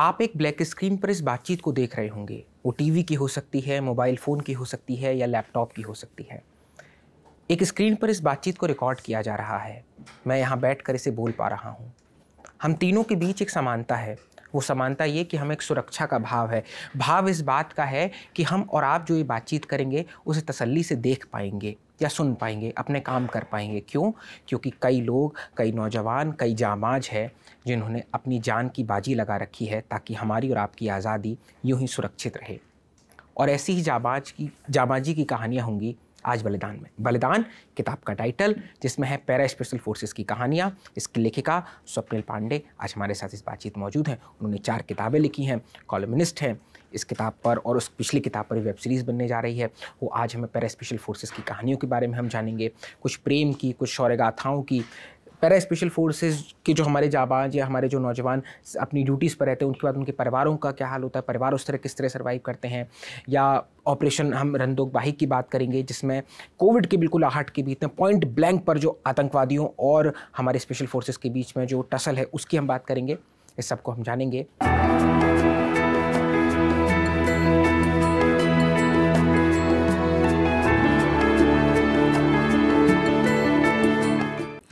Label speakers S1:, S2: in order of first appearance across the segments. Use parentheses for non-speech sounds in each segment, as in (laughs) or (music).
S1: आप एक black screen पर इस बातचीत को देख रहे होंगे वो टीवी की हो सकती है मोबाइल फ़ोन की हो सकती है या लैपटॉप की हो सकती है एक स्क्रीन पर इस बातचीत को रिकॉर्ड किया जा रहा है मैं यहाँ बैठ कर इसे बोल पा रहा हूँ हम तीनों के बीच एक समानता है वो समानता ये कि हम एक सुरक्षा का भाव है भाव इस बात का है कि हम और आप जो ये बातचीत करेंगे उसे तसल्ली से देख पाएंगे या सुन पाएंगे अपने काम कर पाएंगे क्यों क्योंकि कई लोग कई नौजवान कई जामाज है जिन्होंने अपनी जान की बाजी लगा रखी है ताकि हमारी और आपकी आज़ादी यूँ ही सुरक्षित रहे और ऐसी ही जाबाज की जाबाजी की कहानियाँ होंगी आज बलिदान में बलिदान किताब का टाइटल जिसमें है पैरा स्पेशल फोर्सेस की कहानियाँ इसकी लेखिका स्वप्निल पांडे आज हमारे साथ इस बातचीत मौजूद हैं उन्होंने चार किताबें लिखी हैं कॉलमिनिस्ट हैं इस किताब पर और उस पिछली किताब पर वेब सीरीज़ बनने जा रही है वो आज हमें पैरा स्पेशल फोर्सेस की कहानियों के बारे में हम जानेंगे कुछ प्रेम की कुछ शौर्य गाथाओं की पैरा स्पेशल फोर्सेज के जो हमारे जाबाज या हमारे जो नौजवान अपनी ड्यूटीज़ पर रहते हैं उनके बाद उनके परिवारों का क्या हाल होता है परिवार उस तरह किस तरह सर्वाइव करते हैं या ऑपरेशन हम रंदोक बाहिक की बात करेंगे जिसमें कोविड के बिल्कुल आहट के बीच में पॉइंट ब्लैंक पर जो आतंकवादियों और हमारे स्पेशल फोर्सेज के बीच में जो टसल है उसकी हम बात करेंगे इस सबको हम जानेंगे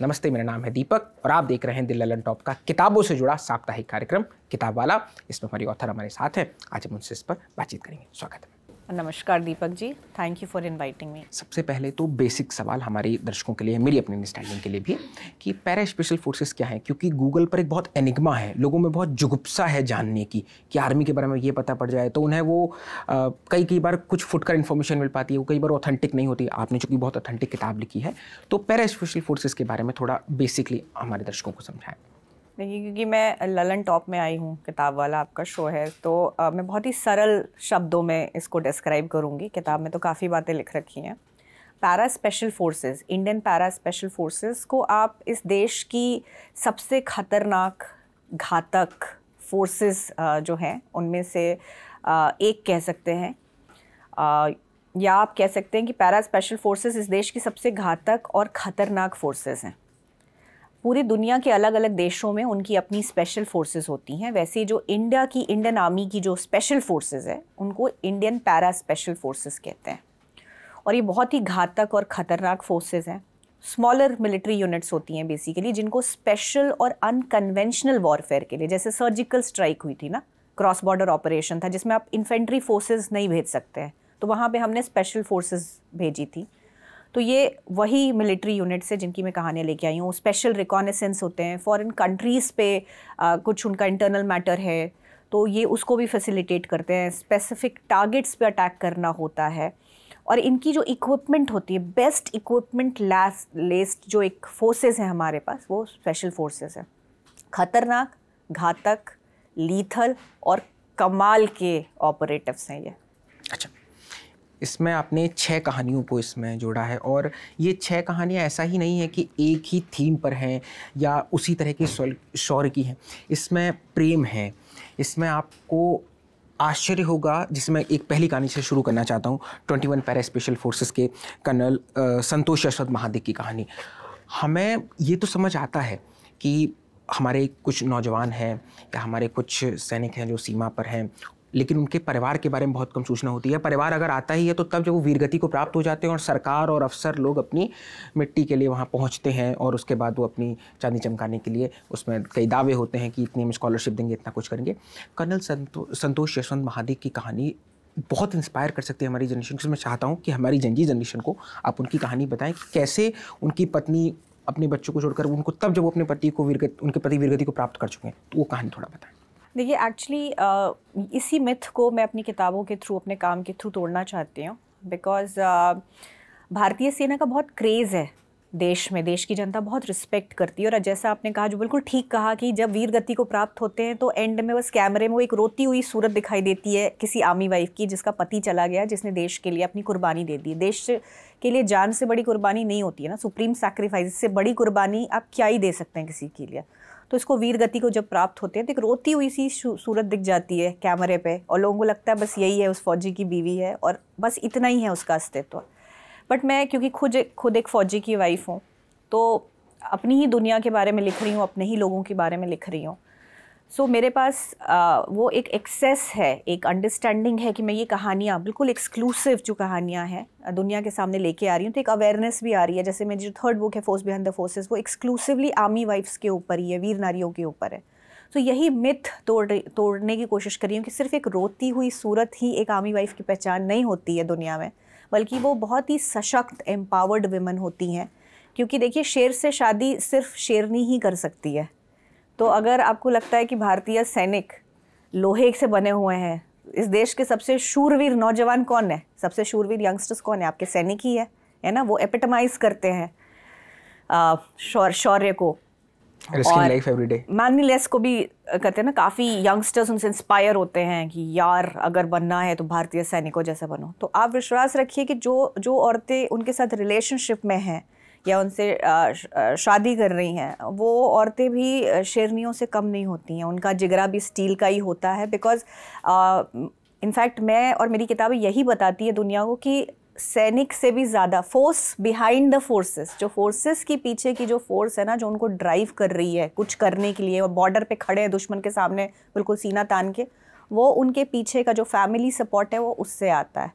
S1: नमस्ते मेरा नाम है दीपक और आप देख रहे हैं दिल ललन टॉप का किताबों से जुड़ा साप्ताहिक कार्यक्रम किताब वाला इसमें हमारी ऑथर हमारे साथ हैं आज हम उनसे इस पर बातचीत करेंगे स्वागत है
S2: नमस्कार Deepak ji thank you for inviting me
S1: सबसे पहले तो बेसिक सवाल हमारे दर्शकों के लिए मेरी अपनी अंडरस्टैंडिंग के लिए भी कि पैरा स्पेशल फोर्सेस क्या है क्योंकि गूगल पर एक बहुत एनिग्मा है लोगों में बहुत जुगुप्सा है जानने की कि आर्मी के बारे में ये पता पड़ जाए तो उन्हें वो आ, कई कई बार कुछ फुटकर इन्फॉर्मेशन मिल पाती है वो कई बार ऑथेंटिक नहीं होती आपने चूँकि बहुत ऑथेंटिक किताब लिखी है तो पैरा स्पेशल फोर्सेज के बारे में थोड़ा बेसिकली हमारे दर्शकों को समझाएं
S2: देखिए क्योंकि मैं ललन टॉप में आई हूँ किताब वाला आपका शो है तो आ, मैं बहुत ही सरल शब्दों में इसको डिस्क्राइब करूँगी किताब में तो काफ़ी बातें लिख रखी हैं para special forces Indian para special forces को आप इस देश की सबसे ख़तरनाक घातक फोर्सेस जो हैं उनमें से एक कह सकते हैं या आप कह सकते हैं कि पैरा स्पेशल फोर्सेस इस देश की सबसे घातक और ख़तरनाक फोर्सेस हैं पूरी दुनिया के अलग अलग देशों में उनकी अपनी स्पेशल फोर्सेस होती हैं वैसे जो इंडिया की इंडियन आर्मी की जो स्पेशल फोर्सेस है उनको इंडियन पैरा स्पेशल फोर्सेस कहते हैं और ये बहुत ही घातक और ख़तरनाक फोर्सेस हैं स्मॉलर मिलिट्री यूनिट्स होती हैं बेसिकली जिनको स्पेशल और अनकन्वेंशनल वॉरफेयर के लिए जैसे सर्जिकल स्ट्राइक हुई थी ना क्रॉस बॉर्डर ऑपरेशन था जिसमें आप इन्फेंट्री फोर्सेज नहीं भेज सकते हैं तो वहाँ पे हमने स्पेशल फोर्सेस भेजी थी तो ये वही मिलिट्री यूनिट्स है जिनकी मैं कहानियाँ लेके आई हूँ स्पेशल रिकॉनिसेंस होते हैं फॉरेन कंट्रीज़ पे आ, कुछ उनका इंटरनल मैटर है तो ये उसको भी फैसिलिटेट करते हैं स्पेसिफिक टारगेट्स पे अटैक करना होता है और इनकी जो इक्विपमेंट होती है बेस्ट इक्विपमेंट लास्ट लेस्ट जो एक फोर्सेज हैं हमारे पास वो स्पेशल फोर्सेज हैं ख़तरनाक घातक लीथल और कमाल के ऑपरेटिव्स हैं ये अच्छा
S1: इसमें आपने छः कहानियों को इसमें जोड़ा है और ये छः कहानियाँ ऐसा ही नहीं है कि एक ही थीम पर हैं या उसी तरह की शौर की हैं इसमें प्रेम है इसमें आपको आश्चर्य होगा जिसे मैं एक पहली कहानी से शुरू करना चाहता हूँ twenty one para special forces के कर्नल संतोष यशवंत महादेव की कहानी हमें ये तो समझ आता है कि हमारे कुछ नौजवान हैं या हमारे कुछ सैनिक हैं जो सीमा पर हैं लेकिन उनके परिवार के बारे में बहुत कम सूचना होती है परिवार अगर आता ही है तो तब जब वो वीरगति को प्राप्त हो जाते हैं और सरकार और अफसर लोग अपनी मिट्टी के लिए वहाँ पहुँचते हैं और उसके बाद वो अपनी चांदी चमकाने के लिए उसमें कई दावे होते हैं कि इतनी हम स्कॉलरशिप देंगे इतना कुछ करेंगे कर्नल संतो, संतोष यशवंत महादेव की कहानी बहुत इंस्पायर कर सकती है हमारी जनरेशन को मैं चाहता हूँ कि हमारी जंजी जनरेशन को आप उनकी कहानी बताएं कि कैसे उनकी पत्नी अपने बच्चों को छोड़कर उनको तब जब वो अपने पति को वीरगति उनके पति वीरगति को प्राप्त कर चुके हैं तो वो कहानी थोड़ा बताएं
S2: देखिए एक्चुअली इसी मिथ को मैं अपनी किताबों के थ्रू अपने काम के थ्रू तोड़ना चाहती हूँ बिकॉज भारतीय सेना का बहुत क्रेज़ है देश में देश की जनता बहुत रिस्पेक्ट करती है और जैसा आपने कहा जो बिल्कुल ठीक कहा कि जब वीर गति को प्राप्त होते हैं तो एंड में बस कैमरे में वो एक रोती हुई सूरत दिखाई देती है किसी आर्मी वाइफ की जिसका पति चला गया जिसने देश के लिए अपनी कुर्बानी दे दी देश के लिए जान से बड़ी कुर्बानी नहीं होती है ना सुप्रीम सेक्रीफाइस से बड़ी कुर्बानी आप क्या ही दे सकते हैं किसी के लिए तो इसको वीर गति को जब प्राप्त होते हैं तो एक रोती हुई सी सूरत दिख जाती है कैमरे पे और लोगों को लगता है बस यही है उस फौजी की बीवी है और बस इतना ही है उसका अस्तित्व बट मैं क्योंकि खुद खुद एक फ़ौजी की वाइफ हूँ तो अपनी ही दुनिया के बारे में लिख रही हूँ अपने ही लोगों के बारे में लिख रही हूँ सो so, मेरे पास आ, वो एक एक्सेस है एक अंडरस्टैंडिंग है कि मैं ये कहानियाँ बिल्कुल एक्सक्लूसिव जो कहानियाँ हैं दुनिया के सामने लेके आ रही हूँ तो एक अवेयरनेस भी आ रही है जैसे मेरी जो थर्ड बुक है फोर्स बिहाइंड द फोर्सेज वो एक्सक्लूसिवली आर्मी वाइफ्स के ऊपर ही है वीर नारियों के ऊपर है तो so, यही मिथ तोड़ तोड़ने की कोशिश करी हूँ कि सिर्फ एक रोती हुई सूरत ही एक आर्मी वाइफ की पहचान नहीं होती है दुनिया में बल्कि वो बहुत ही सशक्त एम्पावर्ड वेमन होती हैं क्योंकि देखिए शेर से शादी सिर्फ शेरनी ही कर सकती है तो अगर आपको लगता है कि भारतीय सैनिक लोहे से बने हुए हैं इस देश के सबसे शूरवीर नौजवान कौन है सबसे शूरवीर यंगस्टर्स कौन है आपके सैनिक ही है है ना वो एपिटमाइज करते हैं शौर्य को
S1: और
S2: मैनी लेस को भी कहते हैं ना काफ़ी यंगस्टर्स उनसे इंस्पायर होते हैं कि यार अगर बनना है तो भारतीय सैनिकों जैसे बनो तो आप विश्वास रखिए कि जो जो औरतें उनके साथ रिलेशनशिप में हैं या उनसे शादी कर रही हैं वो औरतें भी शेरनियों से कम नहीं होती हैं उनका जिगरा भी स्टील का ही होता है बिकॉज़ इनफैक्ट मैं और मेरी किताब यही बताती है दुनिया को कि सैनिक से भी ज़्यादा फोर्स बिहाइंड द फोर्सेस जो फोर्सेस के पीछे की जो फोर्स है ना जो उनको ड्राइव कर रही है कुछ करने के लिए और बॉर्डर पे खड़े हैं दुश्मन के सामने बिल्कुल सीना तान के वो उनके पीछे का जो फैमिली सपोर्ट है वो उससे आता है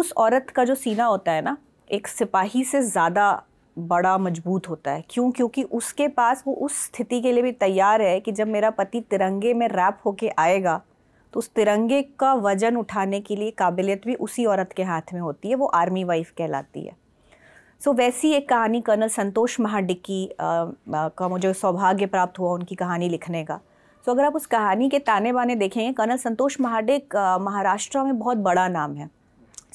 S2: उस औरत का जो सीना होता है ना एक सिपाही से ज़्यादा बड़ा मजबूत होता है क्यों क्योंकि उसके पास वो उस स्थिति के लिए भी तैयार है कि जब मेरा पति तिरंगे में रैप होके आएगा तो उस तिरंगे का वजन उठाने के लिए काबिलियत भी उसी औरत के हाथ में होती है वो आर्मी वाइफ कहलाती है सो so, वैसी एक कहानी कर्नल संतोष महाडिक्की का मुझे सौभाग्य प्राप्त हुआ उनकी कहानी लिखने का सो so, अगर आप उस कहानी के ताने बाने देखेंगे कर्नल संतोष महाडिक महाराष्ट्र में बहुत बड़ा नाम है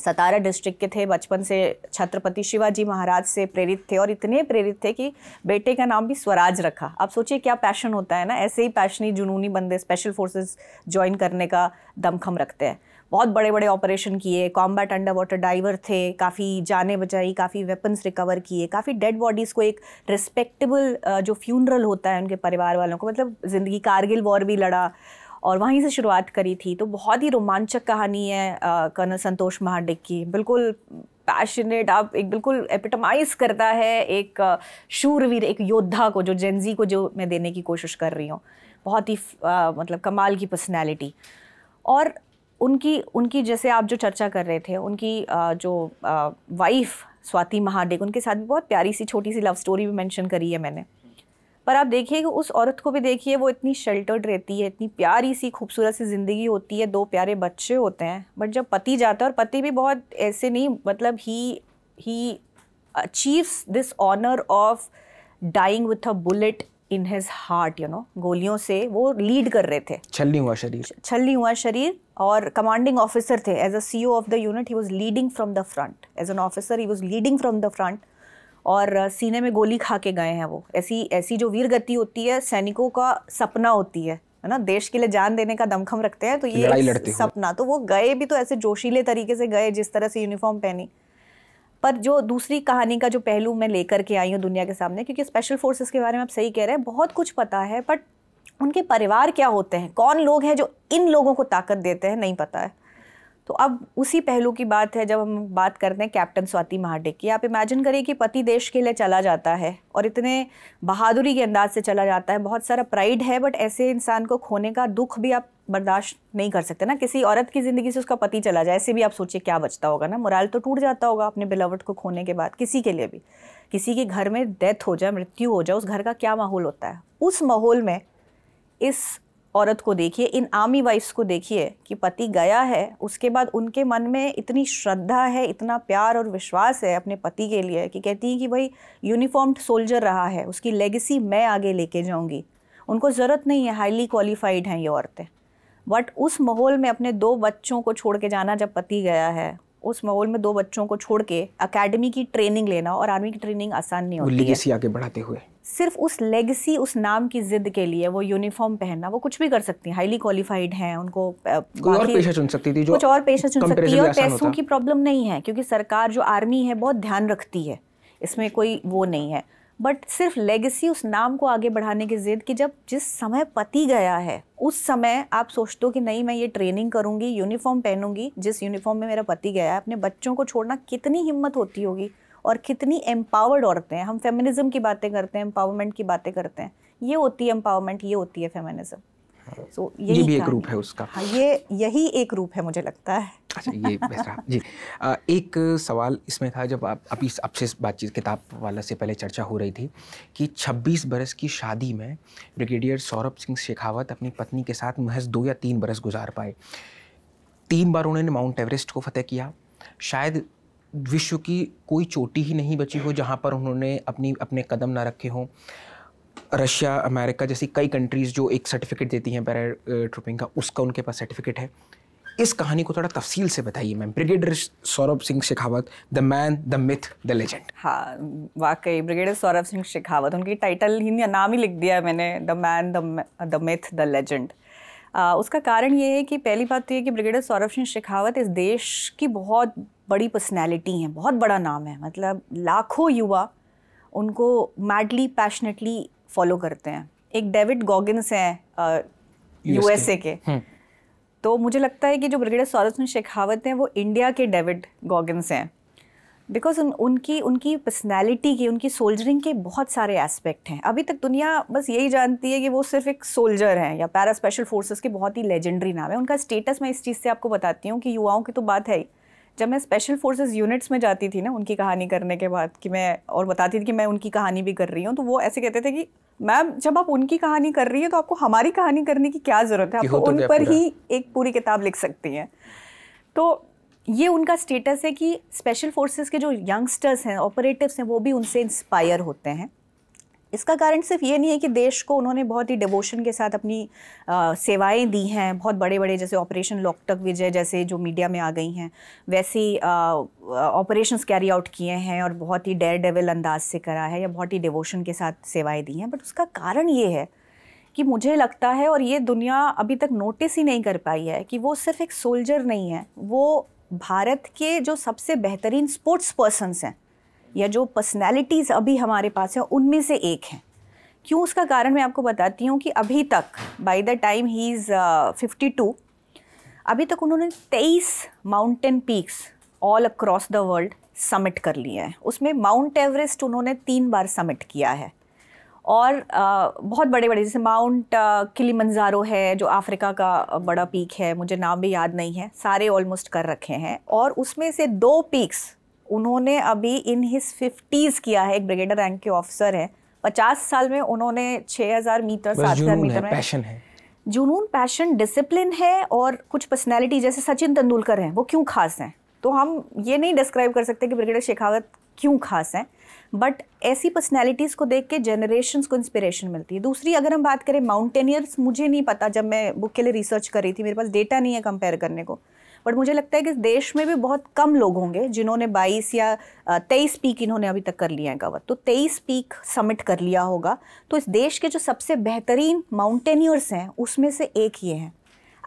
S2: सतारा डिस्ट्रिक्ट के थे बचपन से छत्रपति शिवाजी महाराज से प्रेरित थे और इतने प्रेरित थे कि बेटे का नाम भी स्वराज रखा आप सोचिए क्या पैशन होता है ना ऐसे ही पैशनी जुनूनी बंदे स्पेशल फोर्सेस ज्वाइन करने का दमखम रखते हैं बहुत बड़े बड़े ऑपरेशन किए कॉम्बैट अंडर वाटर डाइवर थे काफ़ी जाने बचाई काफ़ी वेपन्स रिकवर किए काफ़ी डेड बॉडीज़ को एक रिस्पेक्टेबल जो फ्यूनरल होता है उनके परिवार वालों को मतलब ज़िंदगी कारगिल वॉर भी लड़ा और वहीं से शुरुआत करी थी तो बहुत ही रोमांचक कहानी है कर्नल संतोष महाडिक की बिल्कुल पैशनेट आप एक बिल्कुल एपिटमाइज करता है एक शूरवीर एक योद्धा को जो जेंजी को जो मैं देने की कोशिश कर रही हूँ बहुत ही आ, मतलब कमाल की पर्सनैलिटी और उनकी उनकी जैसे आप जो चर्चा कर रहे थे उनकी आ, जो वाइफ स्वाति महाडिक उनके साथ भी बहुत प्यारी सी छोटी सी लव स्टोरी भी मेंशन करी है मैंने पर आप देखिए कि उस औरत को भी देखिए वो इतनी शेल्टर्ड रहती है इतनी प्यारी सी खूबसूरत सी ज़िंदगी होती है दो प्यारे बच्चे होते हैं बट जब पति जाता है और पति भी बहुत ऐसे नहीं मतलब ही ही achieves this honour of dying with a bullet in his heart you know गोलियों से वो लीड कर रहे थे
S1: छलनी हुआ शरीर
S2: छलनी हुआ शरीर और कमांडिंग ऑफिसर थे as a C O of the unit he was leading from the front as an officer he was leading from the front और सीने में गोली खा के गए हैं वो ऐसी ऐसी जो वीर गति होती है सैनिकों का सपना होती है है ना देश के लिए जान देने का दमखम रखते हैं तो ये सपना तो वो गए भी तो ऐसे जोशीले तरीके से गए जिस तरह से यूनिफॉर्म पहनी पर जो दूसरी कहानी का जो पहलू मैं लेकर के आई हूँ दुनिया के सामने क्योंकि स्पेशल फोर्सेस के बारे में आप सही कह रहे हैं बहुत कुछ पता है बट उनके परिवार क्या होते हैं कौन लोग हैं जो इन लोगों को ताकत देते हैं नहीं पता है तो अब उसी पहलू की बात है जब हम बात करते हैं कैप्टन स्वाति महाडे की आप इमेजिन करिए कि पति देश के लिए चला जाता है और इतने बहादुरी के अंदाज से चला जाता है बहुत सारा प्राइड है बट ऐसे इंसान को खोने का दुख भी आप बर्दाश्त नहीं कर सकते ना किसी औरत की ज़िंदगी से उसका पति चला जाए ऐसे भी आप सोचिए क्या बचता होगा ना मुराल तो टूट जाता होगा अपने बिलावट को खोने के बाद किसी के लिए भी किसी के घर में डेथ हो जाए मृत्यु हो जाए उस घर का क्या माहौल होता है उस माहौल में इस औरत को देखिए इन आर्मी वाइफ्स को देखिए कि पति गया है उसके बाद उनके मन में इतनी श्रद्धा है इतना प्यार और विश्वास है अपने पति के लिए कि कहती हैं कि भाई यूनिफॉर्म्ड सोल्जर रहा है उसकी लेगेसी मैं आगे लेके जाऊंगी उनको ज़रूरत नहीं है हाईली क्वालिफाइड हैं ये औरतें बट उस माहौल में अपने दो बच्चों को छोड़ के जाना जब पति गया है उस माहौल में दो बच्चों को छोड़ के अकेडमी की ट्रेनिंग लेना और आर्मी की ट्रेनिंग आसान नहीं होती है
S1: आगे बढ़ाते हुए
S2: सिर्फ उस लेगेसी उस नाम की जिद के लिए वो यूनिफॉर्म पहनना वो कुछ भी कर सकती हैं हाईली क्वालिफाइड हैं उनको कोई और पेशा चुन सकती थी जो कुछ और पेशा चुन सकती है और पैसों की प्रॉब्लम नहीं है क्योंकि सरकार जो आर्मी है बहुत ध्यान रखती है इसमें कोई वो नहीं है बट सिर्फ लेगेसी उस नाम को आगे बढ़ाने की जिद कि जब जिस समय पति गया है उस समय आप सोचते हो कि नहीं मैं ये ट्रेनिंग करूँगी यूनिफॉर्म पहनूंगी जिस यूनिफॉर्म में मेरा पति गया है अपने बच्चों को छोड़ना कितनी हिम्मत होती होगी और कितनी एम्पावर्ड औरतें हैं हम फेमिनिज्म की बातें करते हैं एम्पावरमेंट की बातें करते हैं ये होती है एम्पावरमेंट ये होती है फेमिनिज्म सो so, यही ये भी एक रूप है उसका हाँ ये यही एक रूप है मुझे लगता है
S1: अच्छा ये बेहतर जी आ, एक सवाल इसमें था जब आप अभी आपसे बातचीत किताब वाला से पहले चर्चा हो रही थी कि 26 बरस की शादी में ब्रिगेडियर सौरभ सिंह शेखावत अपनी पत्नी के साथ महज दो या तीन बरस गुजार पाए तीन बार उन्होंने माउंट एवरेस्ट को फतेह किया शायद विश्व की कोई चोटी ही नहीं बची हो जहाँ पर उन्होंने अपनी अपने कदम ना रखे हों रशिया अमेरिका जैसी कई कंट्रीज़ जो एक सर्टिफिकेट देती हैं पैरा ट्रूपिंग का उसका उनके पास सर्टिफिकेट है इस कहानी को थोड़ा तफसील से बताइए ma'am brigadier Saurabh Singh Shekhawat the man the myth the legend
S2: हाँ वाकई ब्रिगेडियर सौरभ सिंह शेखावत उनकी टाइटल ही नाम ही लिख दिया मैंने the man the myth the legend आ, उसका कारण ये है कि पहली बात तो ये कि ब्रिगेडियर सौरभ सिंह शेखावत इस देश की बहुत बड़ी पर्सनैलिटी हैं बहुत बड़ा नाम है मतलब लाखों युवा उनको मैडली पैशनेटली फॉलो करते हैं एक डेविड गॉगिन्स हैं यूएसए के, के। हम्म। तो मुझे लगता है कि जो ब्रिगेडियर सौरभ सिंह शेखावत हैं वो इंडिया के डेविड गॉगिन्स हैं बिकॉज उन, उनकी उनकी पर्सनैलिटी की उनकी सोल्जरिंग के बहुत सारे एस्पेक्ट हैं अभी तक दुनिया बस यही जानती है कि वो सिर्फ एक सोल्जर हैं या पैरा स्पेशल फोर्सेस के बहुत ही लेजेंडरी नाम है उनका स्टेटस मैं इस चीज़ से आपको बताती हूँ कि युवाओं की तो बात है ही जब मैं स्पेशल फोर्सेज यूनिट्स में जाती थी ना उनकी कहानी करने के बाद कि मैं और बताती थी कि मैं उनकी कहानी भी कर रही हूँ तो वो ऐसे कहते थे कि मैम जब आप उनकी कहानी कर रही है तो आपको हमारी कहानी करने की क्या ज़रूरत है आपको तो उन पर ही एक पूरी किताब लिख सकती हैं तो ये उनका स्टेटस है कि स्पेशल फोर्सेस के जो यंगस्टर्स हैं ऑपरेटिव्स हैं वो भी उनसे इंस्पायर होते हैं इसका कारण सिर्फ ये नहीं है कि देश को उन्होंने बहुत ही डिवोशन के साथ अपनी आ, सेवाएं दी हैं बहुत बड़े बड़े जैसे ऑपरेशन लॉकटक विजय जैसे जो मीडिया में आ गई हैं वैसे ऑपरेशंस कैरी आउट किए हैं और बहुत ही डेयर डेवल अंदाज से करा है या बहुत ही डिवोशन के साथ सेवाएं दी हैं बट उसका कारण ये है कि मुझे लगता है और ये दुनिया अभी तक नोटिस ही नहीं कर पाई है कि वो सिर्फ एक सोल्जर नहीं है वो भारत के जो सबसे बेहतरीन स्पोर्ट्स पर्सनस हैं या जो पर्सनैलिटीज़ अभी हमारे पास हैं उनमें से एक हैं क्यों उसका कारण मैं आपको बताती हूँ कि अभी तक by the time he is fifty two अभी तक उन्होंने तेईस mountain peaks all across the world summit कर लिए हैं उसमें माउंट एवरेस्ट उन्होंने तीन बार समिट किया है और बहुत बड़े बड़े जैसे माउंट किली मंजारो है जो अफ्रीका का बड़ा पीक है मुझे नाम भी याद नहीं है सारे ऑलमोस्ट कर रखे हैं और उसमें से दो पीक्स उन्होंने अभी इन हिज फिफ्टीज़ किया है एक ब्रिगेडर रैंक के ऑफिसर है पचास साल में उन्होंने छः हज़ार मीटर सात हजार मीटर में पैशन है जुनून पैशन डिसिप्लिन है और कुछ पर्सनैलिटी जैसे सचिन तेंदुलकर हैं वो क्यों खास हैं तो हम ये नहीं डिस्क्राइब कर सकते कि ब्रिगेडर शेखावत क्यों खास हैं बट ऐसी पर्सनैलिटीज़ को देख के जनरेशन को इंस्पिरेशन मिलती है दूसरी अगर हम बात करें माउंटेनियर्स मुझे नहीं पता जब मैं बुक के लिए रिसर्च कर रही थी मेरे पास डेटा नहीं है कंपेयर करने को बट मुझे लगता है कि इस देश में भी बहुत कम लोग होंगे जिन्होंने 22 या 23 पीक इन्होंने अभी तक कर लिया है कवर तो 23 पीक समिट कर लिया होगा तो इस देश के जो सबसे बेहतरीन माउंटेनियर्स हैं उसमें से एक ये हैं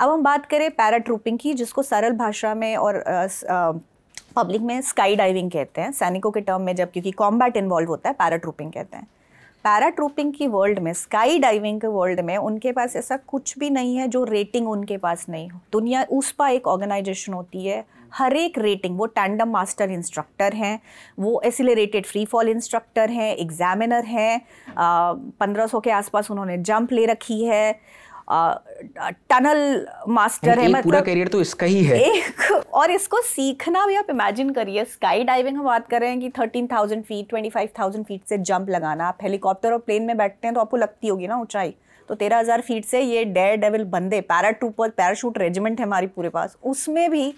S2: अब हम बात करें पैरा ट्रूपिंग की जिसको सरल भाषा में और पब्लिक में स्काई डाइविंग कहते हैं सैनिकों के टर्म में जब क्योंकि कॉम्बैट इन्वॉल्व होता है पैराट्रूपिंग कहते हैं पैराट्रूपिंग की वर्ल्ड में स्काई डाइविंग के वर्ल्ड में उनके पास ऐसा कुछ भी नहीं है जो रेटिंग उनके पास नहीं हो दुनिया उस पर एक ऑर्गेनाइजेशन होती है हर एक रेटिंग वो टैंडम मास्टर इंस्ट्रक्टर हैं वो एसिलेटेड फ्री फॉल इंस्ट्रक्टर हैं एग्जामिनर हैं पंद्रह सौ के आसपास उन्होंने जंप ले रखी है टनल मास्टर है मतलब पूरा करियर
S1: तो इसका ही है
S2: एक और इसको सीखना भी आप इमेजिन करिए स्काई डाइविंग हम बात कर रहे हैं कि thirteen thousand feet twenty five thousand feet से जंप लगाना आप हेलीकॉप्टर और प्लेन में बैठते हैं तो आपको लगती होगी ना ऊंचाई तो तेरह हज़ार फीट से ये डेयर डेविल बंदे पैरा ट्रूपर पैराशूट रेजिमेंट है हमारी पूरे पास उसमें भी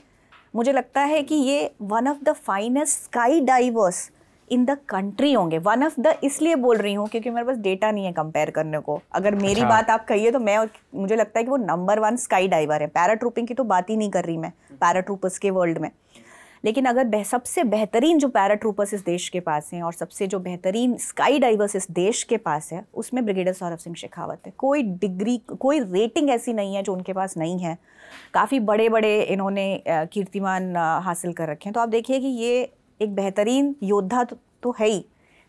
S2: मुझे लगता है कि ये one of the finest sky divers in the country होंगे वन ऑफ द इसलिए बोल रही हूँ क्योंकि मेरे पास डेटा नहीं है कंपेयर करने को अगर मेरी अच्छा। बात आप कहिए तो मैं मुझे लगता है कि वो नंबर वन स्काई डाइवर है पैराट्रूपिंग की तो बात ही नहीं कर रही मैं पैराट्रूपर्स के वर्ल्ड में लेकिन अगर बह, सबसे बेहतरीन जो पैराट्रूपर्स इस देश के पास हैं और सबसे जो बेहतरीन स्काई डाइवर्स इस देश के पास है उसमें ब्रिगेडियर सौरभ सिंह शेखावत है कोई डिग्री कोई रेटिंग ऐसी नहीं है जो उनके पास नहीं है काफ़ी बड़े बड़े इन्होंने कीर्तिमान हासिल कर रखे हैं तो आप देखिए कि ये एक बेहतरीन योद्धा तो, तो है ही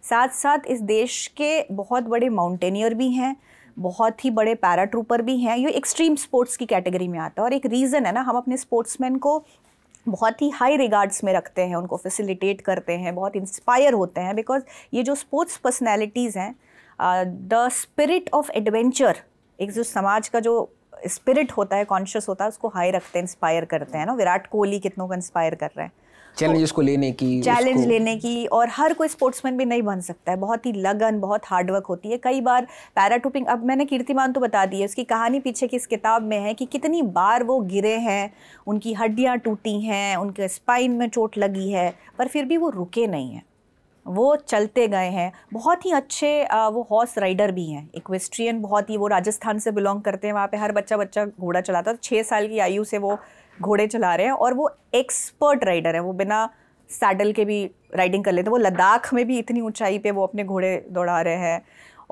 S2: साथ साथ इस देश के बहुत बड़े माउंटेनियर भी हैं बहुत ही बड़े पैरा ट्रूपर भी हैं ये एक्सट्रीम स्पोर्ट्स की कैटेगरी में आता है और एक रीज़न है ना हम अपने स्पोर्ट्समैन को बहुत ही हाई रिगार्ड्स में रखते हैं उनको फैसिलिटेट करते हैं बहुत इंस्पायर होते हैं बिकॉज ये जो स्पोर्ट्स पर्सनैलिटीज़ हैं द स्पिरिट ऑफ एडवेंचर एक जो समाज का जो स्पिरिट होता है कॉन्शियस होता है उसको हाई रखते हैं इंस्पायर करते हैं ना विराट कोहली कितनों को इंस्पायर कर रहे हैं चैलेंज
S1: को लेने की चैलेंज लेने
S2: की और हर कोई स्पोर्ट्समैन भी नहीं बन सकता है बहुत ही लगन बहुत हार्डवर्क होती है कई बार पैराटूपिंग अब मैंने कीर्तिमान तो बता दी है उसकी कहानी पीछे की इस किताब में है कि कितनी बार वो गिरे हैं उनकी हड्डियाँ टूटी हैं उनके स्पाइन में चोट लगी है पर फिर भी वो रुके नहीं हैं वो चलते गए हैं बहुत ही अच्छे वो हॉर्स राइडर भी हैं इक्वेस्ट्रियन बहुत ही वो राजस्थान से बिलोंग करते हैं वहाँ पे हर बच्चा बच्चा घोड़ा चलाता है छः साल की आयु से वो घोड़े चला रहे हैं और वो एक्सपर्ट राइडर है वो बिना सैडल के भी राइडिंग कर लेते हैं वो लद्दाख में भी इतनी ऊंचाई पे वो अपने घोड़े दौड़ा रहे हैं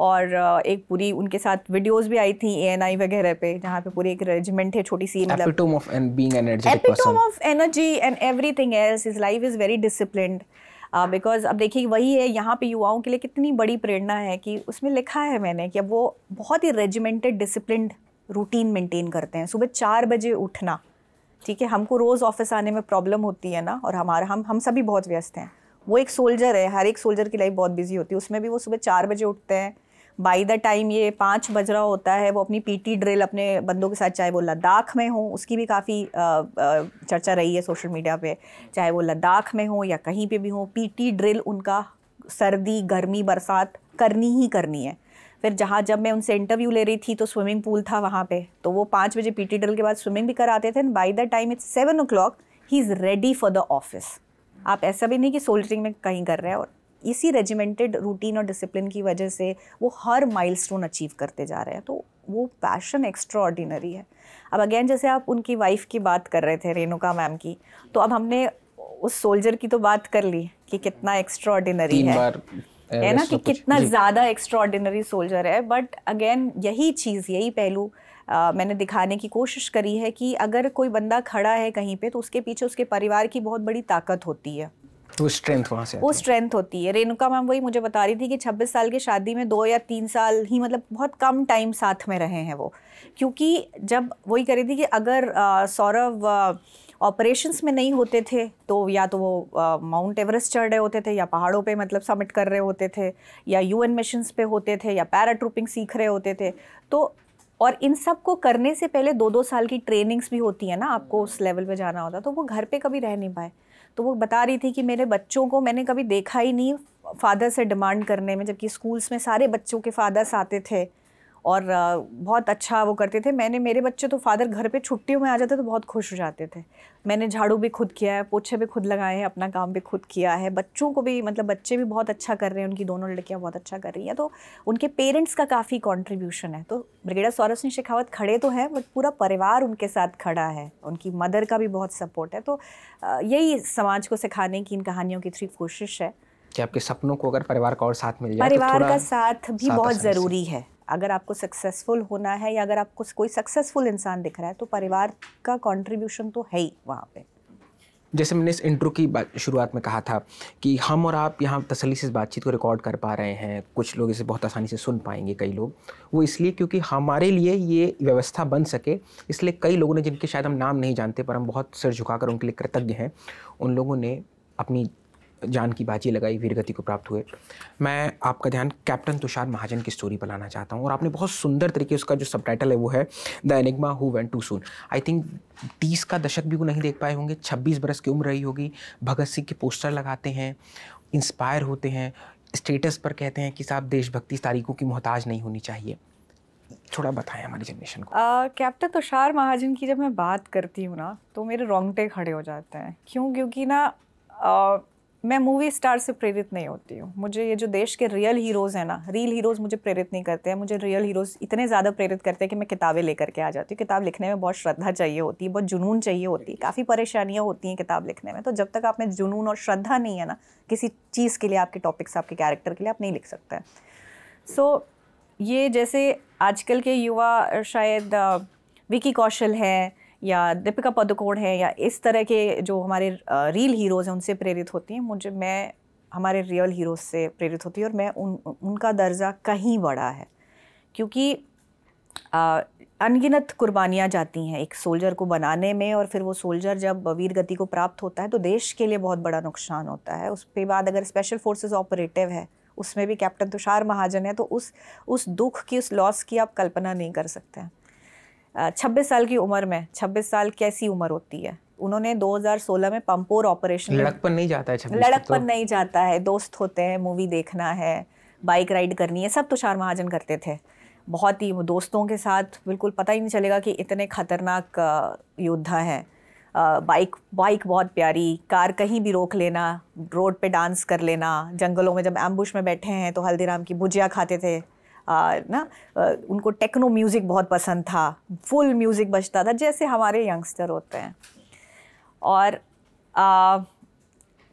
S2: और एक पूरी उनके साथ वीडियोस भी आई थी एएनआई वगैरह पे जहाँ पे पूरी एक रेजिमेंट है छोटी सी मतलब epitome
S1: of being energetic epitome
S2: of energy and everything else his life is very discipline because अब देखिए वही है यहाँ पे युवाओं के लिए कितनी बड़ी प्रेरणा है कि उसमें लिखा है मैंने कि अब वो बहुत ही रेजिमेंटेड डिसिप्लिन रूटीन मेंटेन करते हैं सुबह चार बजे उठना ठीक है हमको रोज़ ऑफिस आने में प्रॉब्लम होती है ना और हमारा हम हम सभी बहुत व्यस्त हैं वो एक सोल्जर है हर एक सोल्जर की लाइफ बहुत बिजी होती है उसमें भी वो सुबह चार बजे उठते हैं बाई द टाइम ये पाँच बज रहा होता है वो अपनी पीटी ड्रिल अपने बंदों के साथ चाहे वो लद्दाख में हो उसकी भी काफ़ी चर्चा रही है सोशल मीडिया पे चाहे वो लद्दाख में हो या कहीं पे भी हो पीटी ड्रिल उनका सर्दी गर्मी बरसात करनी ही करनी है फिर जहाँ जब मैं उनसे इंटरव्यू ले रही थी तो स्विमिंग पूल था वहाँ पे तो वो पाँच बजे टी ड्रिल के बाद स्विमिंग भी कराते थे and by the time it's seven o'clock he is ready for the office आप ऐसा भी नहीं कि सोल्जरिंग में कहीं कर रहे हैं और इसी रेजिमेंटेड रूटीन और डिसिप्लिन की वजह से वो हर माइल अचीव करते जा रहे हैं तो वो पैशन एक्स्ट्रा ऑर्डिनरी है अब अगेन जैसे आप उनकी वाइफ की बात कर रहे थे रेणुका मैम की तो अब हमने उस सोल्जर की तो बात कर ली कि कितना एक्स्ट्रा ऑर्डिनरी है बार
S1: है ना कि तो कितना ज़्यादा
S2: एक्स्ट्रॉर्डिनरी सोल्जर है बट अगेन यही चीज़ यही पहलू Uh, मैंने दिखाने की कोशिश करी है कि अगर कोई बंदा खड़ा है कहीं पे तो उसके पीछे उसके परिवार की बहुत बड़ी ताकत
S1: होती है वो स्ट्रेंथ वहाँ से वो
S2: स्ट्रेंथ होती है रेणुका मैम वही मुझे बता रही थी कि 26 साल की शादी में दो या तीन साल ही मतलब बहुत कम टाइम साथ में रहे हैं वो क्योंकि जब वही कह रही थी कि अगर सौरभ ऑपरेशंस में नहीं होते थे तो या तो वो माउंट एवरेस्ट चढ़ रहे होते थे या पहाड़ों पे मतलब सबमिट कर रहे होते थे या यू एन मिशंस पे होते थे या पैरा ट्रूपिंग सीख रहे होते थे तो और इन सब को करने से पहले दो दो साल की ट्रेनिंग्स भी होती है ना आपको उस लेवल पे जाना होता तो वो घर पे कभी रह नहीं पाए तो वो बता रही थी कि मेरे बच्चों को मैंने कभी देखा ही नहीं फादर से डिमांड करने में जबकि स्कूल्स में सारे बच्चों के फादर्स आते थे और बहुत अच्छा वो करते थे मैंने मेरे बच्चे तो फादर घर पे छुट्टियों में आ जाते तो बहुत खुश हो जाते थे मैंने झाड़ू भी खुद किया है पोछे भी खुद लगाए हैं अपना काम भी खुद किया है बच्चों को भी मतलब बच्चे भी बहुत अच्छा कर रहे हैं उनकी दोनों लड़कियाँ बहुत अच्छा कर रही हैं तो उनके पेरेंट्स का काफ़ी कॉन्ट्रीब्यूशन है तो ब्रिगेडर सौरभ सिंह शेखावत खड़े तो हैं बट पूरा परिवार उनके साथ खड़ा है उनकी मदर का भी बहुत सपोर्ट है तो यही समाज को सिखाने की इन कहानियों की थ्री कोशिश है
S1: कि आपके सपनों को अगर परिवार का और साथ मिल जाए तो परिवार तो का
S2: साथ भी साथ बहुत ज़रूरी है अगर आपको सक्सेसफुल होना है या अगर आपको कोई सक्सेसफुल इंसान दिख रहा है तो परिवार का कॉन्ट्रीब्यूशन तो है ही वहाँ पर
S1: जैसे मैंने इस इंट्रो की बात शुरुआत में कहा था कि हम और आप यहाँ तसली से इस बातचीत को रिकॉर्ड कर पा रहे हैं कुछ लोग इसे बहुत आसानी से सुन पाएंगे कई लोग वो इसलिए क्योंकि हमारे लिए ये व्यवस्था बन सके इसलिए कई लोगों ने जिनके शायद हम नाम नहीं जानते पर हम बहुत सिर झुकाकर उनके लिए कृतज्ञ हैं उन लोगों ने अपनी जान की बाजी लगाई वीरगति को प्राप्त हुए मैं आपका ध्यान कैप्टन तुषार महाजन की स्टोरी पर लाना चाहता हूँ और आपने बहुत सुंदर तरीके उसका जो सब है वो है the enigma who went too soon I think तीस का दशक भी वो नहीं देख पाए होंगे छब्बीस बरस की उम्र रही होगी भगत सिंह के पोस्टर लगाते हैं इंस्पायर होते हैं स्टेटस पर कहते हैं कि साहब देशभक्ति तारीखों की मोहताज नहीं होनी चाहिए थोड़ा बताएं हमारी जनरेशन को
S2: कैप्टन तुषार महाजन की जब मैं बात करती हूँ ना तो मेरे रोंगटे खड़े हो जाते हैं क्यों क्योंकि ना uh, मैं मूवी स्टार से प्रेरित नहीं होती हूँ मुझे ये जो देश के रियल हीरोज़ हैं ना रियल हीरोज़ मुझे प्रेरित नहीं करते हैं मुझे रियल हीरोज़ इतने ज़्यादा प्रेरित करते हैं कि मैं किताबें लेकर के आ जाती हूँ किताब लिखने में बहुत श्रद्धा चाहिए होती है बहुत जुनून चाहिए होती है काफ़ी परेशानियाँ होती हैं किताब लिखने में तो जब तक आप में जुनून और श्रद्धा नहीं है ना किसी चीज़ के लिए आपके टॉपिक्स आपके कैरेक्टर के लिए आप नहीं लिख सकते हैं सो ये जैसे आजकल के युवा शायद विकी कौशल हैं या दीपिका पदुकोण है या इस तरह के जो हमारे रील हीरोज़ हैं उनसे प्रेरित होती हैं मुझे मैं हमारे रियल हीरोज़ से प्रेरित होती हूँ और मैं उन उनका दर्जा कहीं बड़ा है क्योंकि अनगिनत कुर्बानियाँ जाती हैं एक सोल्जर को बनाने में और फिर वो सोल्जर जब वीर गति को प्राप्त होता है तो देश के लिए बहुत बड़ा नुकसान होता है उसके बाद अगर स्पेशल फोर्सेस ऑपरेटिव है उसमें भी कैप्टन तुषार महाजन है तो उस उस दुख की उस लॉस की आप कल्पना नहीं कर सकते हैं छब्बीस साल की उम्र में छब्बीस साल कैसी उम्र होती है उन्होंने 2016 में पंपोर ऑपरेशन लड़कपन
S1: नहीं जाता है लड़कपन तो। नहीं
S2: जाता है दोस्त होते हैं मूवी देखना है बाइक राइड करनी है सब तुषार तो महाजन करते थे बहुत ही दोस्तों के साथ बिल्कुल पता ही नहीं चलेगा कि इतने खतरनाक योद्धा हैं बाइक बाइक बहुत प्यारी कार कहीं भी रोक लेना रोड पे डांस कर लेना जंगलों में जब एम्बुश में बैठे हैं तो हल्दीराम की भुजिया खाते थे ना उनको टेक्नो म्यूज़िक बहुत पसंद था फुल म्यूज़िक बजता था जैसे हमारे यंगस्टर होते हैं और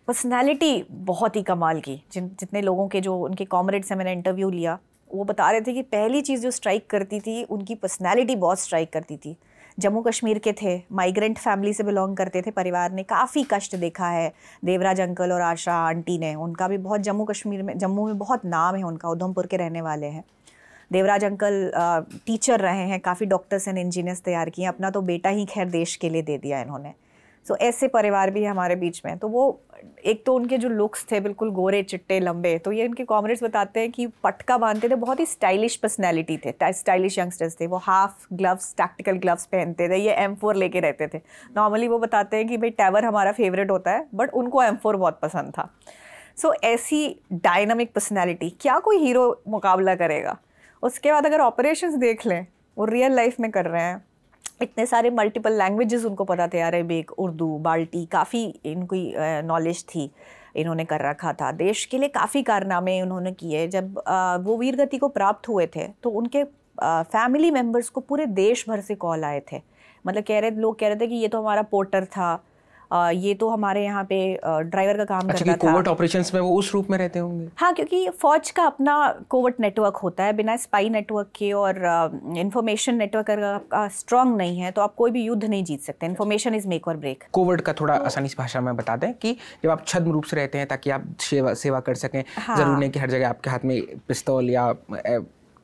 S2: पर्सनैलिटी बहुत ही कमाल की जिन जितने लोगों के जो उनके कॉमरेड्स हैं मैंने इंटरव्यू लिया वो बता रहे थे कि पहली चीज़ जो स्ट्राइक करती थी उनकी पर्सनैलिटी बहुत स्ट्राइक करती थी जम्मू कश्मीर के थे माइग्रेंट फैमिली से बिलोंग करते थे परिवार ने काफ़ी कष्ट देखा है देवराज अंकल और आशा आंटी ने उनका भी बहुत जम्मू कश्मीर में जम्मू में बहुत नाम है उनका उधमपुर के रहने वाले हैं देवराज अंकल टीचर रहे हैं काफ़ी डॉक्टर्स एंड इंजीनियर्स तैयार किए अपना तो बेटा ही खैर देश के लिए दे दिया इन्होंने सो so, ऐसे परिवार भी हमारे बीच में तो वो एक तो उनके जो लुक्स थे बिल्कुल गोरे चिट्टे लंबे तो ये इनके कॉमरेड्स बताते हैं कि पटका बांधते थे बहुत ही स्टाइलिश पर्सनैलिटी थे स्टाइलिश यंगस्टर्स थे वो हाफ ग्लव्स टैक्टिकल ग्लव्स पहनते थे ये एम फोर लेके रहते थे नॉर्मली वो बताते हैं कि भाई टैवर हमारा फेवरेट होता है बट उनको एम फोर बहुत पसंद था सो so, ऐसी डायनमिक पर्सनैलिटी क्या कोई हीरो मुकाबला करेगा उसके बाद अगर ऑपरेशन देख लें वो रियल लाइफ में कर रहे हैं इतने सारे मल्टीपल लैंग्वेजेस उनको पता थे अरेबिक उर्दू बाल्टी काफ़ी इनकी नॉलेज थी इन्होंने कर रखा था देश के लिए काफ़ी कारनामे इन्होंने किए जब वो वीरगति को प्राप्त हुए थे तो उनके फैमिली मेम्बर्स को पूरे देश भर से कॉल आए थे मतलब कह रहे लोग कह रहे थे कि ये तो हमारा पोर्टर था ये तो हमारे यहाँ पे ड्राइवर का काम अच्छा, करता था
S1: ऑपरेशन में वो उस रूप में रहते होंगे
S2: हाँ क्योंकि फौज का अपना कोवर्ट नेटवर्क होता है बिना स्पाई नेटवर्क के और इन्फॉर्मेशन नेटवर्क अगर आपका स्ट्रांग नहीं है तो आप
S1: कोई भी युद्ध नहीं जीत सकते इन्फॉर्मेशन इज मेक और ब्रेक कोवर्ट का थोड़ा तो आसानी से भाषा में बता दें कि जब आप छद्म रूप से रहते हैं ताकि आप सेवा सेवा कर सकें हाँ। जरूरी नहीं कि हर जगह आपके हाथ में पिस्तौल या